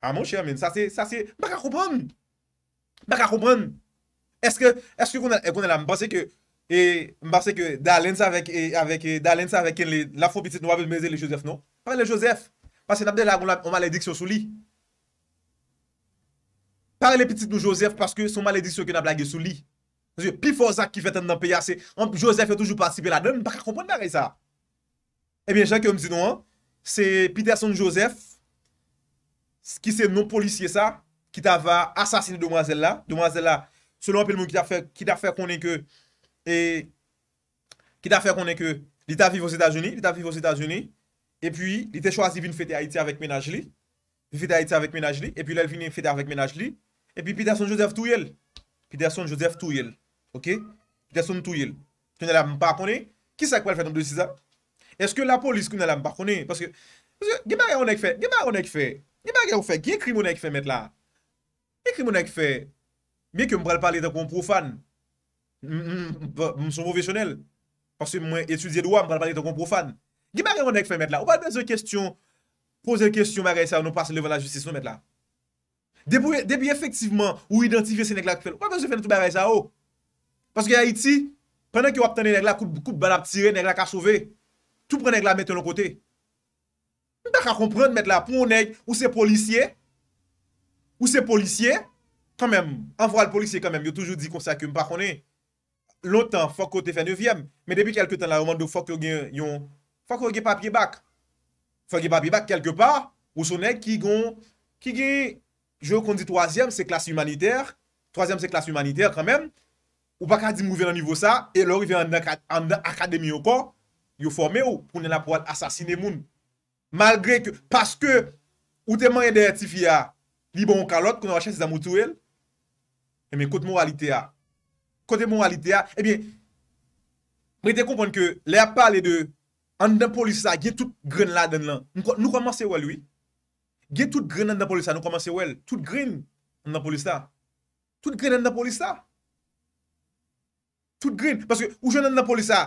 A, moun chè, men, sa se, sa se, baka koupron! Baka koupron! Eske, eske kounen la, mpase ke, e, mpase ke, da alen sa avek, e, avek, e, da alen sa avek, ken le, la fopitit nou avek meze le josef, nou? Parle josef! Pase napde la, goun la, goun la, le diksyon sou li! Pare le piti nou Josef, paske son maledisyon ki nan blage sou li. Pifo sa ki fetan nan peyase, Josef yon toujou pasipe la, nan baka kompon nare sa. Ebyen, chanke mzidon an, se Peterson Josef, ki se non policye sa, ki ta va asasine domazella, domazella, selon apel moun ki ta fe konen ke, ki ta fe konen ke, li ta vive au Etats-Unis, li ta vive au Etats-Unis, e pwi, li te choase di vin fete a iti avèk menaj li, li fete a iti avèk menaj li, e pwi lè vini fete avèk menaj li, E pi pi da son Josef tou yel. Pi da son Josef tou yel. Ok? Pi da son tou yel. Koun ala mpa akone. Ki sa kwa l fèd an de si za? Eske la polis koun ala mpa akone? Paske, Gema gè an ek fè? Gema gè an ek fè? Gema gè an ou fè? Gè kri moun ek fè mèt la? Gè kri moun ek fè? Mè ke m pral pale etan kon profan? M son mouvè chonel? Paske mwen etudye dwa m pral pale etan kon profan? Gema gè an ek fè mèt la? Ou pa dè zè kèstyon? Pozè kè Debi efektiveman ou identifiye se neg lak fèl, wak an se fèl nou tou bè vèy sa ou? Paske ya iti, prenè ki wap tène neg lak koup bè lak tirè, neg lak a chouve, tou pren neg lak mètè lò kote. Mè tak a komprèn mèt lak pou ou neg, ou se policye, ou se policye, kanmèm, an vwa l'policye kanmèm, yo toujou di konser kèm pa konè, lontan fòk kote fè nevyèm, mè debi kelke tèn la ouman do fòk yo gen yon, fòk yo gen papye bak, fòk gen papye bak kelke pa Jou kon di 3èm se klas humanitèr, 3èm se klas humanitèr kwa mèm, ou pa ka di mou ven an nivou sa, e lor ven an akademi yo ko, yo forme yo, pou nen apou ad asasine moun. Malgre ke, paske, ou te man yon dey etifi ya, li bon kalot, kon an wachè se zan moutou el, e eh men kote moralite ya. Ah. Kote moralite ya, ah. e eh ben, mwen te kompon ke, le ap pale de, an den polisa, gen tout gren la den lan. Nou komanse wè lwi, Ge tout grin nan Napolisa nou komanse wel. Tout grin nan Napolisa. Tout grin nan Napolisa. Tout grin. Paske oujoun nan Napolisa.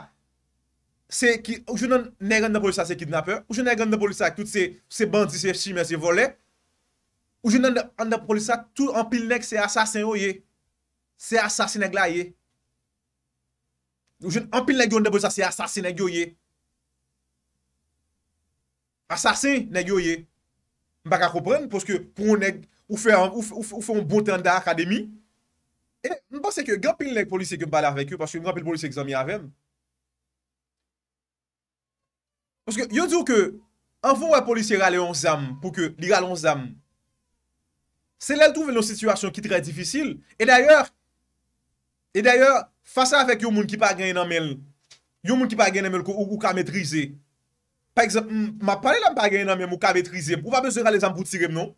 Se ki, oujoun nan neg nan Napolisa se kidnapper. Oujoun nan neg nan Napolisa ki tout se bandi, se shime, se vole. Oujoun nan Napolisa tout anpil nek se asasin yo ye. Se asasin neg la ye. Oujoun anpil nek yo nan Napolisa se asasin neg yo ye. Asasin neg yo ye. M baka koupren pou skè pou ou fè an, ou fè an, ou fè an boutan da akademi. E m base ke gampil nek polisi ke m pale avèk yo, paske m gampil polisi ek zan mi avèm. Paske yo djou ke, an fon wè polisi rale yon zam pou ke li rale yon zam. Se lè l touve lò situasyon ki trè difícil. E d'ayòr, e d'ayòr, fasa avèk yo moun ki pa gen en amèl. Yo moun ki pa gen en amèl ko ou ka mètrize. Par exemple, m apane la m bagay nanmen m ou ka metrize m, pou pa bezera le zanm pou tirem non?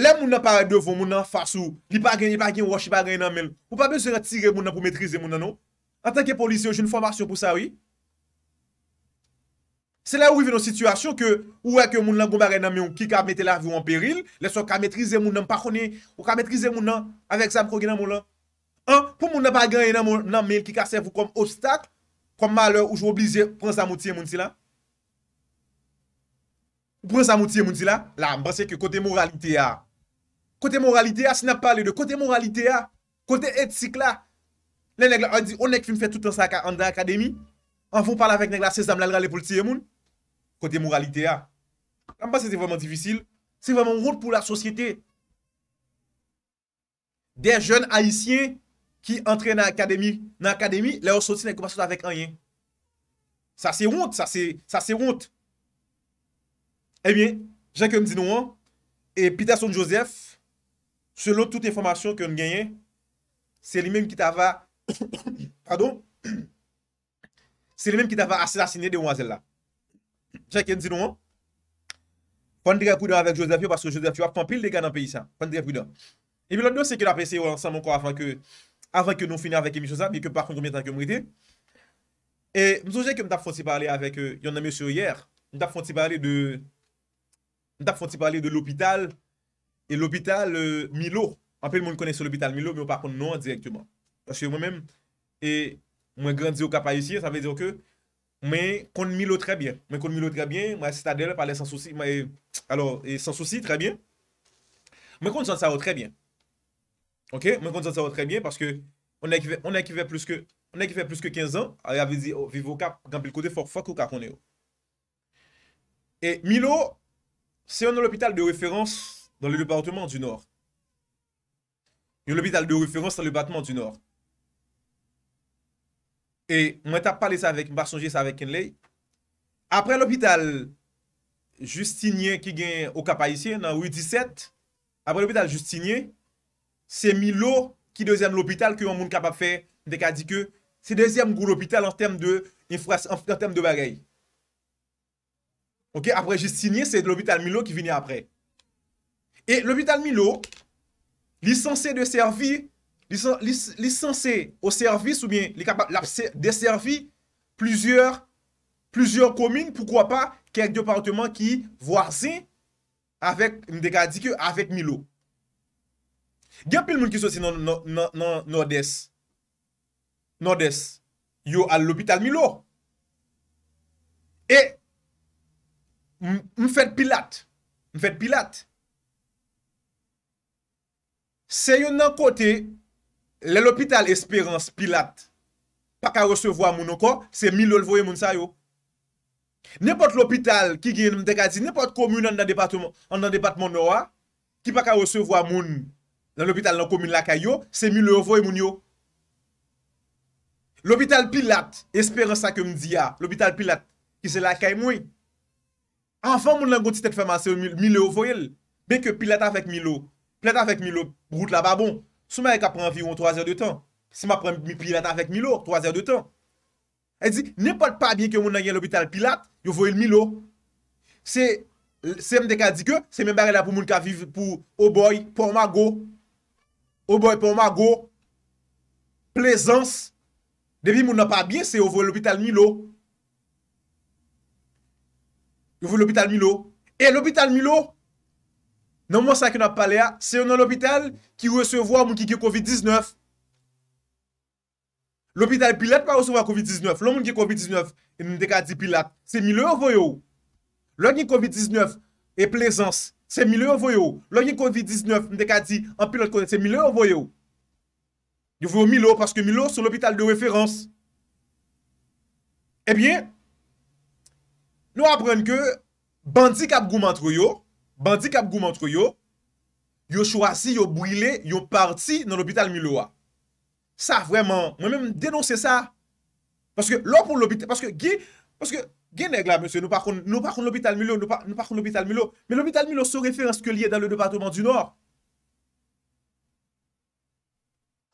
Le moun nan pare devon moun nan farsou, li bagay, li bagay, wosh, li bagay nanmen, pou pa bezera tirem moun nan pou metrize moun nan non? An tanke polisyon, jen fwa m asyon pou sa wii? Se la wiv yon situasyon ke, ou e ke moun nan gombare nanmen ou ki ka mette la vyo an peril, le so ka metrize moun nan pakone, ou ka metrize moun nan, avek zanm kou genan moun nan? An, pou moun nan bagay nanmen, nanmen, ki ka sef ou kom obstakl, Kom malè ou jw oblize prons amouti e moun si la. Prons amouti e moun si la. La, mba se ke kote moralite a. Kote moralite a, se na pale de kote moralite a. Kote etsik la. Le negle an di, onek fin fè tout an sa an de akademi. An foun pale avèk negle asesam lalre ale pou l'ti e moun. Kote moralite a. Mba se se vèm an difisil. Se vèm an voun pou la sosyete. De joun aisyen. ki entre nan akademi. Nan akademi, la yo soti nan komasyon avek anyen. Sa se wout, sa se wout. Ebyen, eh jenke mdi nou an, e pita son Josef, selon tout informasyon ke mgenyen, se li menm ki ta va, pardon, se li menm ki ta va asil asine de wazel la. Jenke mdi nou an, pon de kou dan avek Josef yo, paske Josef yo apan pil de kanan peyi sa. Pon de kou dan. Ebyen, loun nou se ke la peyi se yo ansan mwen kon afan ke... avan ke nou finè avè kemi chosa, bi ke par kon koumè tan koumè ide. E msoujè ke mtap fonsi parli avè ke yon namè chou yèr, mtap fonsi parli de l'opital, e l'opital Milo. Anpèl moun konè sou l'opital Milo, mi ou par kon nou an direktèman. Asè mwen mèm, e mwen grandzi ou kapay usye, sa vè diyon ke mwen kon Milo trè byen. Mwen kon Milo trè byen, mwen asitade lè parli san souci, mwen kon San Sao trè byen. Ok, mwen kon disan sa wè trè bie, paske, onè ki fè plus ke, onè ki fè plus ke 15 an, a yavè di, oh, vivou kap, gampil kote fok fok ou kap kone yo. E, Milo, se yon nou l'hôpital de referans dan lè batman du nor. Yon l'hôpital de referans dan lè batman du nor. E, mwen tap pale sa avek, mwen pa sonje sa avek ken lè. Apre l'hôpital, Justinien ki gen o kapayisye, nan 8-17, apre l'hôpital Justinien, Se Milo ki deuxième l'hôpital kwen moun kapap fè, mdeka dikè, se deuxième goun l'hôpital en term de bagay. Ok, apre jis sinye, se l'hôpital Milo ki vini apre. E l'hôpital Milo, lisansè de servi, lisansè o servis ou bien l'hôpital de servi, plüzyor komin, poukwa pa, kèk departement ki voisin, mdeka dikè, avèk Milo. Gen pil moun ki sosi nan Nodes Nodes Yo al lopital Milo E Mfet Pilat Mfet Pilat Se yo nan kote Le lopital Esperance Pilat Pa ka resevo a moun anko Se Milo lvoye moun sayo Nepot lopital ki gen mdekazi Nepot komoun an nan departman An nan departman noa Ki pa ka resevo a moun nan l'hobital nan komine lakay yo, ah, se bon. mi le ovoy moun yo. L'hobital pilat, espèren sa ke m di ya, l'hobital pilat, ki se lakay mwen. Afan moun nan gouti tek fèman se mi le ovoy el, ben ke pilat avèk mi lo, pilat avèk mi lo, brout la ba bon, sou mè yè ka prèm vyon 3 zèr de tan, sou mè prèm pilat avèk mi lo, 3 zèr de tan. El di, ne pot pa bie ke moun nan yè l'hobital pilat, yo voil mi lo. Se, se m de ka di ke, se mè barè la pou moun ka viv pou O boy pou ma go, plezans, debi moun nan pa biye se yo vo l'opital Milo. Yo vo l'opital Milo. E l'opital Milo, nan moun sa ki nan pale a, se yo nan l'opital ki wesevo a moun ki ge COVID-19. L'opital pilat pa wesevo a COVID-19, loun ki ge COVID-19, e moun deka di pilat, se Milo yo vo yo. Loun ki COVID-19 e plezans. Se Milo yo voye ou. Lo yon COVID-19, mdeka di, an pilot konen, se Milo yo voye ou. Yo voye ou Milo, paske Milo sou l'hobital de referans. Ebyen, eh nou apren ke, bandi kap gouman tro yo, bandi kap gouman tro yo, yo chouasi, yo bouile, yo parti nan l'hobital Milo a. Sa, vweman, mwen men denonse sa. Paske, lo pou l'hobital, paske, gi, paske, Genèk la, monsè, nou pa kon l'Hôpital Milo, nou pa kon l'Hôpital Milo. Men l'Hôpital Milo sou referans ke liye dan le debatoman du Nord.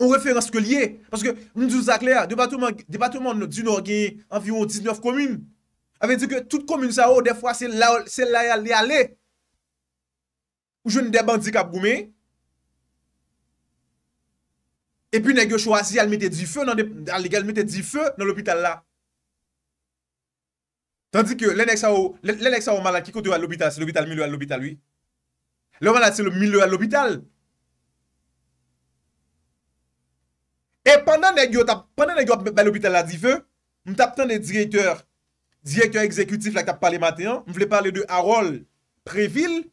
Ou referans ke liye. Panske, moun di nou zaklè, debatoman du Nord genye envirou 19 komine. A ve di ke tout komine sa ou, defwa, sel la yal li ale. Ou joun de bandik ap gome. E pi negè chou azi, al mette di fe nan l'hôpital la. Tandik yo, lè lèk sa ou malat ki kote yo al l'obital, se l'obital milo al l'obital, oui. Lè o malat se l'obital milo al l'obital. E pandan lèk yo ap mèl l'obital la di fe, mè tap tan de direktor, direktor exekutif la kap pale mate an, mè vle pale de arol, previl,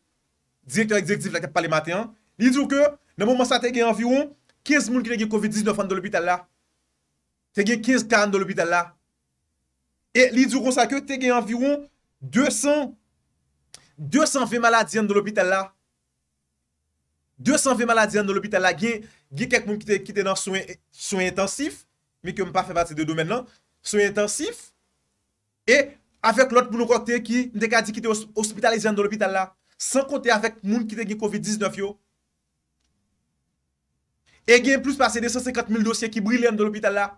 direktor exekutif la kap pale mate an, ni djou ke, nan mè monsan tege an viwon, kez moun ki nege COVID-19 an do l'obital la. Tege kez karn do l'obital la. E li djou kon sa ke te gen yon environ 200, 200 ve maladi yon do l'hobital la. 200 ve maladi yon do l'hobital la gen, gen kek moun ki te nan souen intensif, mi kem pa fe pati de do men nan, souen intensif, e avek lot pou nou kote ki n dekadi ki te hospitalizyan do l'hobital la, san kote avek moun ki te gen COVID-19 yo. E gen plus pa se de 150 mil dosye ki brilè yon do l'hobital la.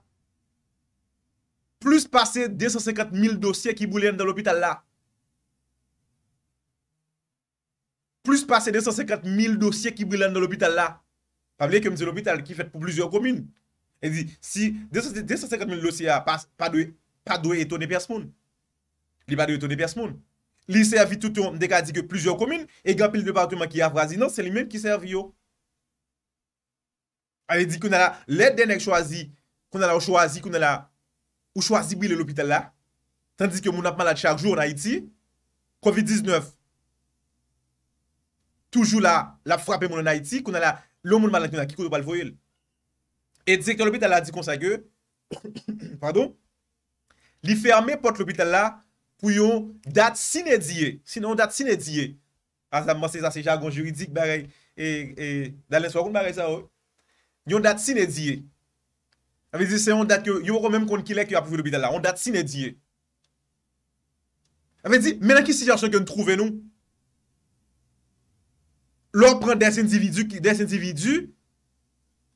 Plus pase 250.000 dosye ki boulè an dan l'hobital la. Plus pase 250.000 dosye ki boulè an dan l'hobital la. Pa vle kem di l'hobital ki fèt pou blizyo komine. E di, si 250.000 dosye a padwe, padwe eto ne pi asmon. Li padwe eto ne pi asmon. Li se avit touton dek a di ke blizyo komine, e gampil departement ki avrazi nan, se li menm ki se avi yo. A li di kou nala, le den ek chwazi, kou nala chwazi, kou nala, Ou chwazi bile l'opitel la, tandi ki yon moun ap manat chakjou an Haiti, COVID-19 toujou la frapen moun an Haiti, kou nan la loun moun manat yon akikou do palvoyel. E dik yon l'opitel la dikonsage, pardon, li ferme pot l'opitel la pou yon dat sinediye, sinon dat sinediye. A zan mwase zase jargon juridik barey, e dalen swakoun barey sa ou, yon dat sinediye. Avè di se yon dat ke yon wakon menm kon ki lek yon apofi lopi tal la, yon dat sinè diye. Avè di, menan ki si yon chanke yon trouve nou, lò pran des individu, des individu,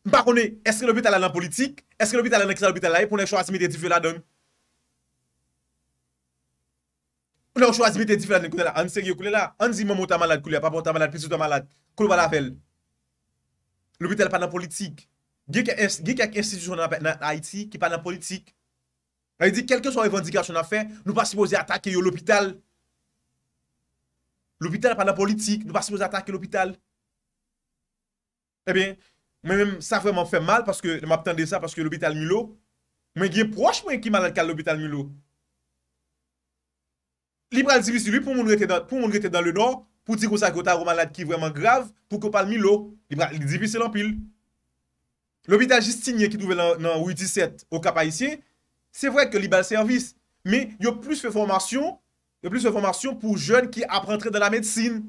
bako ne, eske lopi tal la nan politik, eske lopi tal la nan ekse lopi tal la, eponè chou asmi de di fè la don. Pounè chou asmi de di fè la don, an se yon koule la, an zi moun mouta malat koule, apap mouta malat, pisi mouta malat, koule bala fel. Lopi tal la pan nan politik, Gye kak institisyon nan Haiti ki pa nan politik. A yi di, kelke so evan dikasyon nan fe, nou pa sipozi atake yo l'hopital. L'hopital pa nan politik, nou pa sipozi atake l'hopital. Ebyen, eh men men, sa vreman fe mal, mab tende sa, paske l'hopital Milo. Men gen proche mwen ki malade kal l'hopital Milo. Libra l'divisi li pou moun rete dan le nor, pou dikou sa kota rou malade ki vreman grav, pou ko pal Milo. Libra l'divisi l'ampil. L'hobital Jistinye ki douve nan 8-17 ou kapa isye, se vwe ke li bal servis, me yo plus fe formasyon pou joun ki aprentre de la medsine.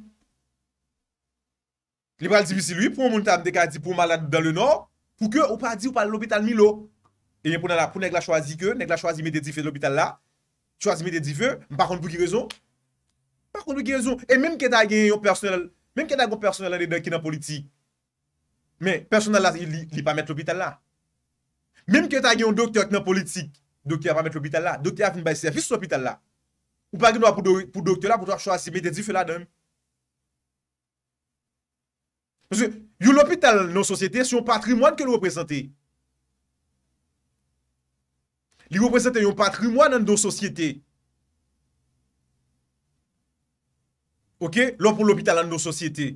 Liberal Dibisi luy pou moun tam dekadi pou malade dan le nor, pou ke ou pa di ou pa l'hobital Milo. E yon pou nan la pou nek la chwazi ke, nek la chwazi mede di fe l'hobital la, chwazi mede di fe, mpa kond pou ki rezon, mpa kond pou ki rezon, e menm ke da gen yon personel, menm ke da gen yon personel ane dekina politi. Men, person nan la li pa met l'hôpital la. Mim ke ta yon doktor nan politik, doktor pa met l'hôpital la, doktor a fin bay servis l'hôpital la. Ou pa genwa pou doktor la, pou doktor a si mede di fè la dem. Yon l'hôpital nan sosyete, si yon patrimoine ke l'hôpital prezente. Li reprezente yon patrimoine nan dos sosyete. Ok, lò pou l'hôpital nan dos sosyete.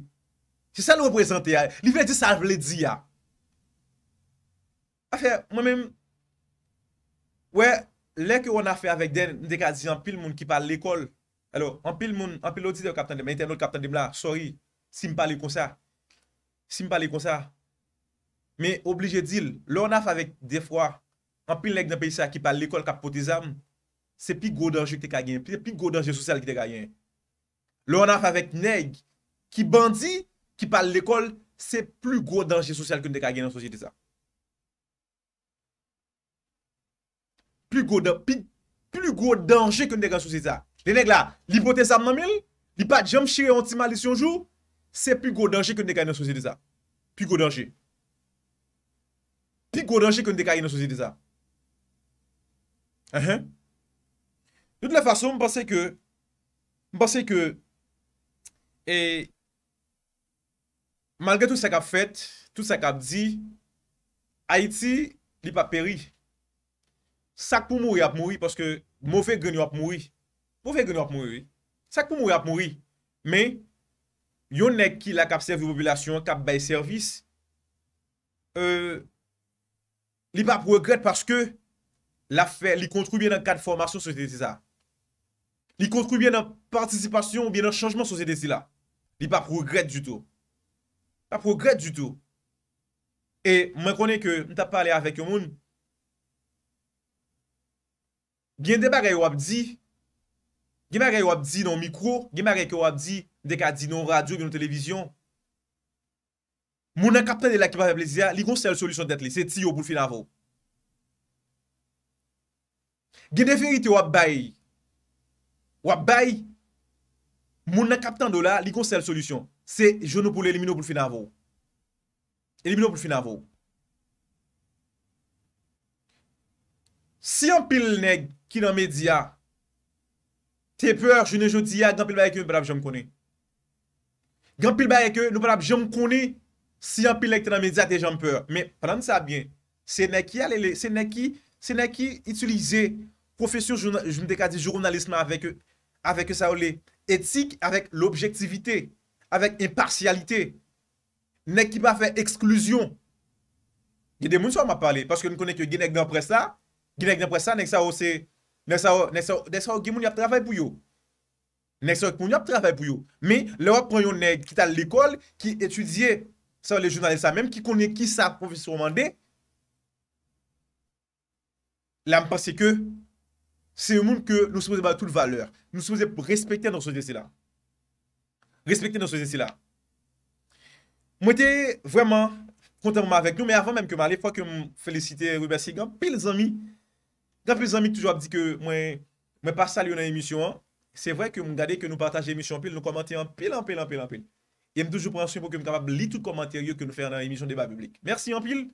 Se sa l wè prezante ya, li vè di sa vè di ya. Afè, mwen mèm, wè, lè kè wè na fè avèk den, ndè ka di jan, pil moun ki pale l'ekol, alò, an pil moun, an pil lò di de wè kapten di mè, yon ten lò kapten di mè la, sorry, si m'pale kon sa, si m'pale kon sa, mè oblige dil, lò wè na fè avèk de fwa, an pil lèk nan peyi sa ki pale l'ekol kap potizam, se pi gò danjè ki te kagyen, se pi gò danjè sou sel ki te kagyen. Lò wè na fè avèk neg, ki band ki pale l'ekol, se pli gwo danje sosyal kwen de kage nan sosye de sa. Pli gwo danje kwen de kage nan sosye de sa. Le neg la, li poten sa mnamil, li pa jom chire yon tima li si yon jou, se pli gwo danje kwen de kage nan sosye de sa. Pli gwo danje. Pli gwo danje kwen de kage nan sosye de sa. A-hen. Yon de la fason, m'pase ke, m'pase ke, e, Malge tout sa kap fet, tout sa kap di, Haiti li pa peri. Sak pou mouri ap mouri, paske moufe gwen yo ap mouri. Moufe gwen yo ap mouri, sak pou mouri ap mouri. Men, yon ne ki la kap serve population, kap baye servis, euh, li pa progret paske la fe li kontrou bien nan kat formasyon sosyeteti sa. Li kontrou bien nan partisipasyon, bien nan chanjman sosyeteti la. Li pa progret du tou. Pa progrèd du tout. E mwen konè ke mwen tap pale avèk yo moun. Gen deba gè yo ap di. Gen mwen gè yo ap di non mikro. Gen mwen gè yo ap di dek a di non radyo, non televizyon. Moun nan kapten de la ki pa fe plezia, li konsèl solusyon det li. Se ti yo pou fin avò. Gen defenite yo ap bayi. Yo ap bayi. Moun nan kapten do la, li konsèl solusyon. Se joun nou pou l'elimino pou l'finavou. Elimino pou l'finavou. Si yon pil neg ki nan media, te peur, joun nou joun diya, gan pil baye ke yon brab jom kone. Gan pil baye ke yon brab jom kone, si yon pil neg te nan media, te jom peur. Men, pran sa bien. Se ne ki alele, se ne ki, se ne ki itulize profesyon joun, joun dekadi joun analisme avek, avek sa ole etik, avek l'objektivitey. Avèk impartialite. Nèk ki pa fè eksklusyon. Gè de moun sa mwa pale. Paske nou konèk genèk nan pres la. Genèk nan pres la, nèk sa wò se... Nèk sa wò gen moun yap trafè pou yo. Nèk sa wò gen moun yap trafè pou yo. Mè, lè wò konyon nèk ki tal l'ekol, ki etudye sa wò lè jounalè sa mèm, ki konèk ki sa profisyon mandè. Lè mwa pase ke, se moun ke nou se pose bade tout l'valèr. Nou se pose pou respekte nan souje se la. Respekti nou se zesi la. Mwen te vweman, kontan mwen avèk nou, mè avan mèm keman, lè fwa ke mwen felisite, wè basi, gampil zami, gampil zami, toujwa ap di ke, mwen, mwen pa salyon nan emisyon, se vwè ke mwen gade, ke nou pataje emisyon, mwen komanti anpil, anpil, anpil, anpil, mwen toujou pransyon, pou ke mwen kapab li tout komantir yo, ke nou fè nan emisyon debat publik. Mersi anpil,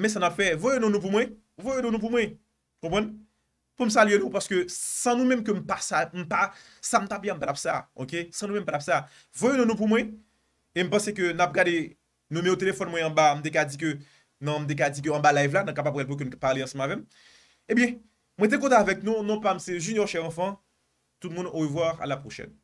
mè san ap fè, vwen nou nou pou mwen, vwen nou pou m sa liyo nou, paske san nou menm ke m pa sa, m pa, san nou menm prap sa, ok, san nou menm prap sa, voyou nou nou pou mwen, e m pase ke nap gade, nou me ou telefon mwen an ba, m deka di ke, nan m deka di ke an ba live la, nan kapap wèl pou koni kwa pale an seman wèm, e bie, m eh wète koda avèk nou, nou pam se, junior chè enfan, tout moun ou wèvòr, an la pou chèn.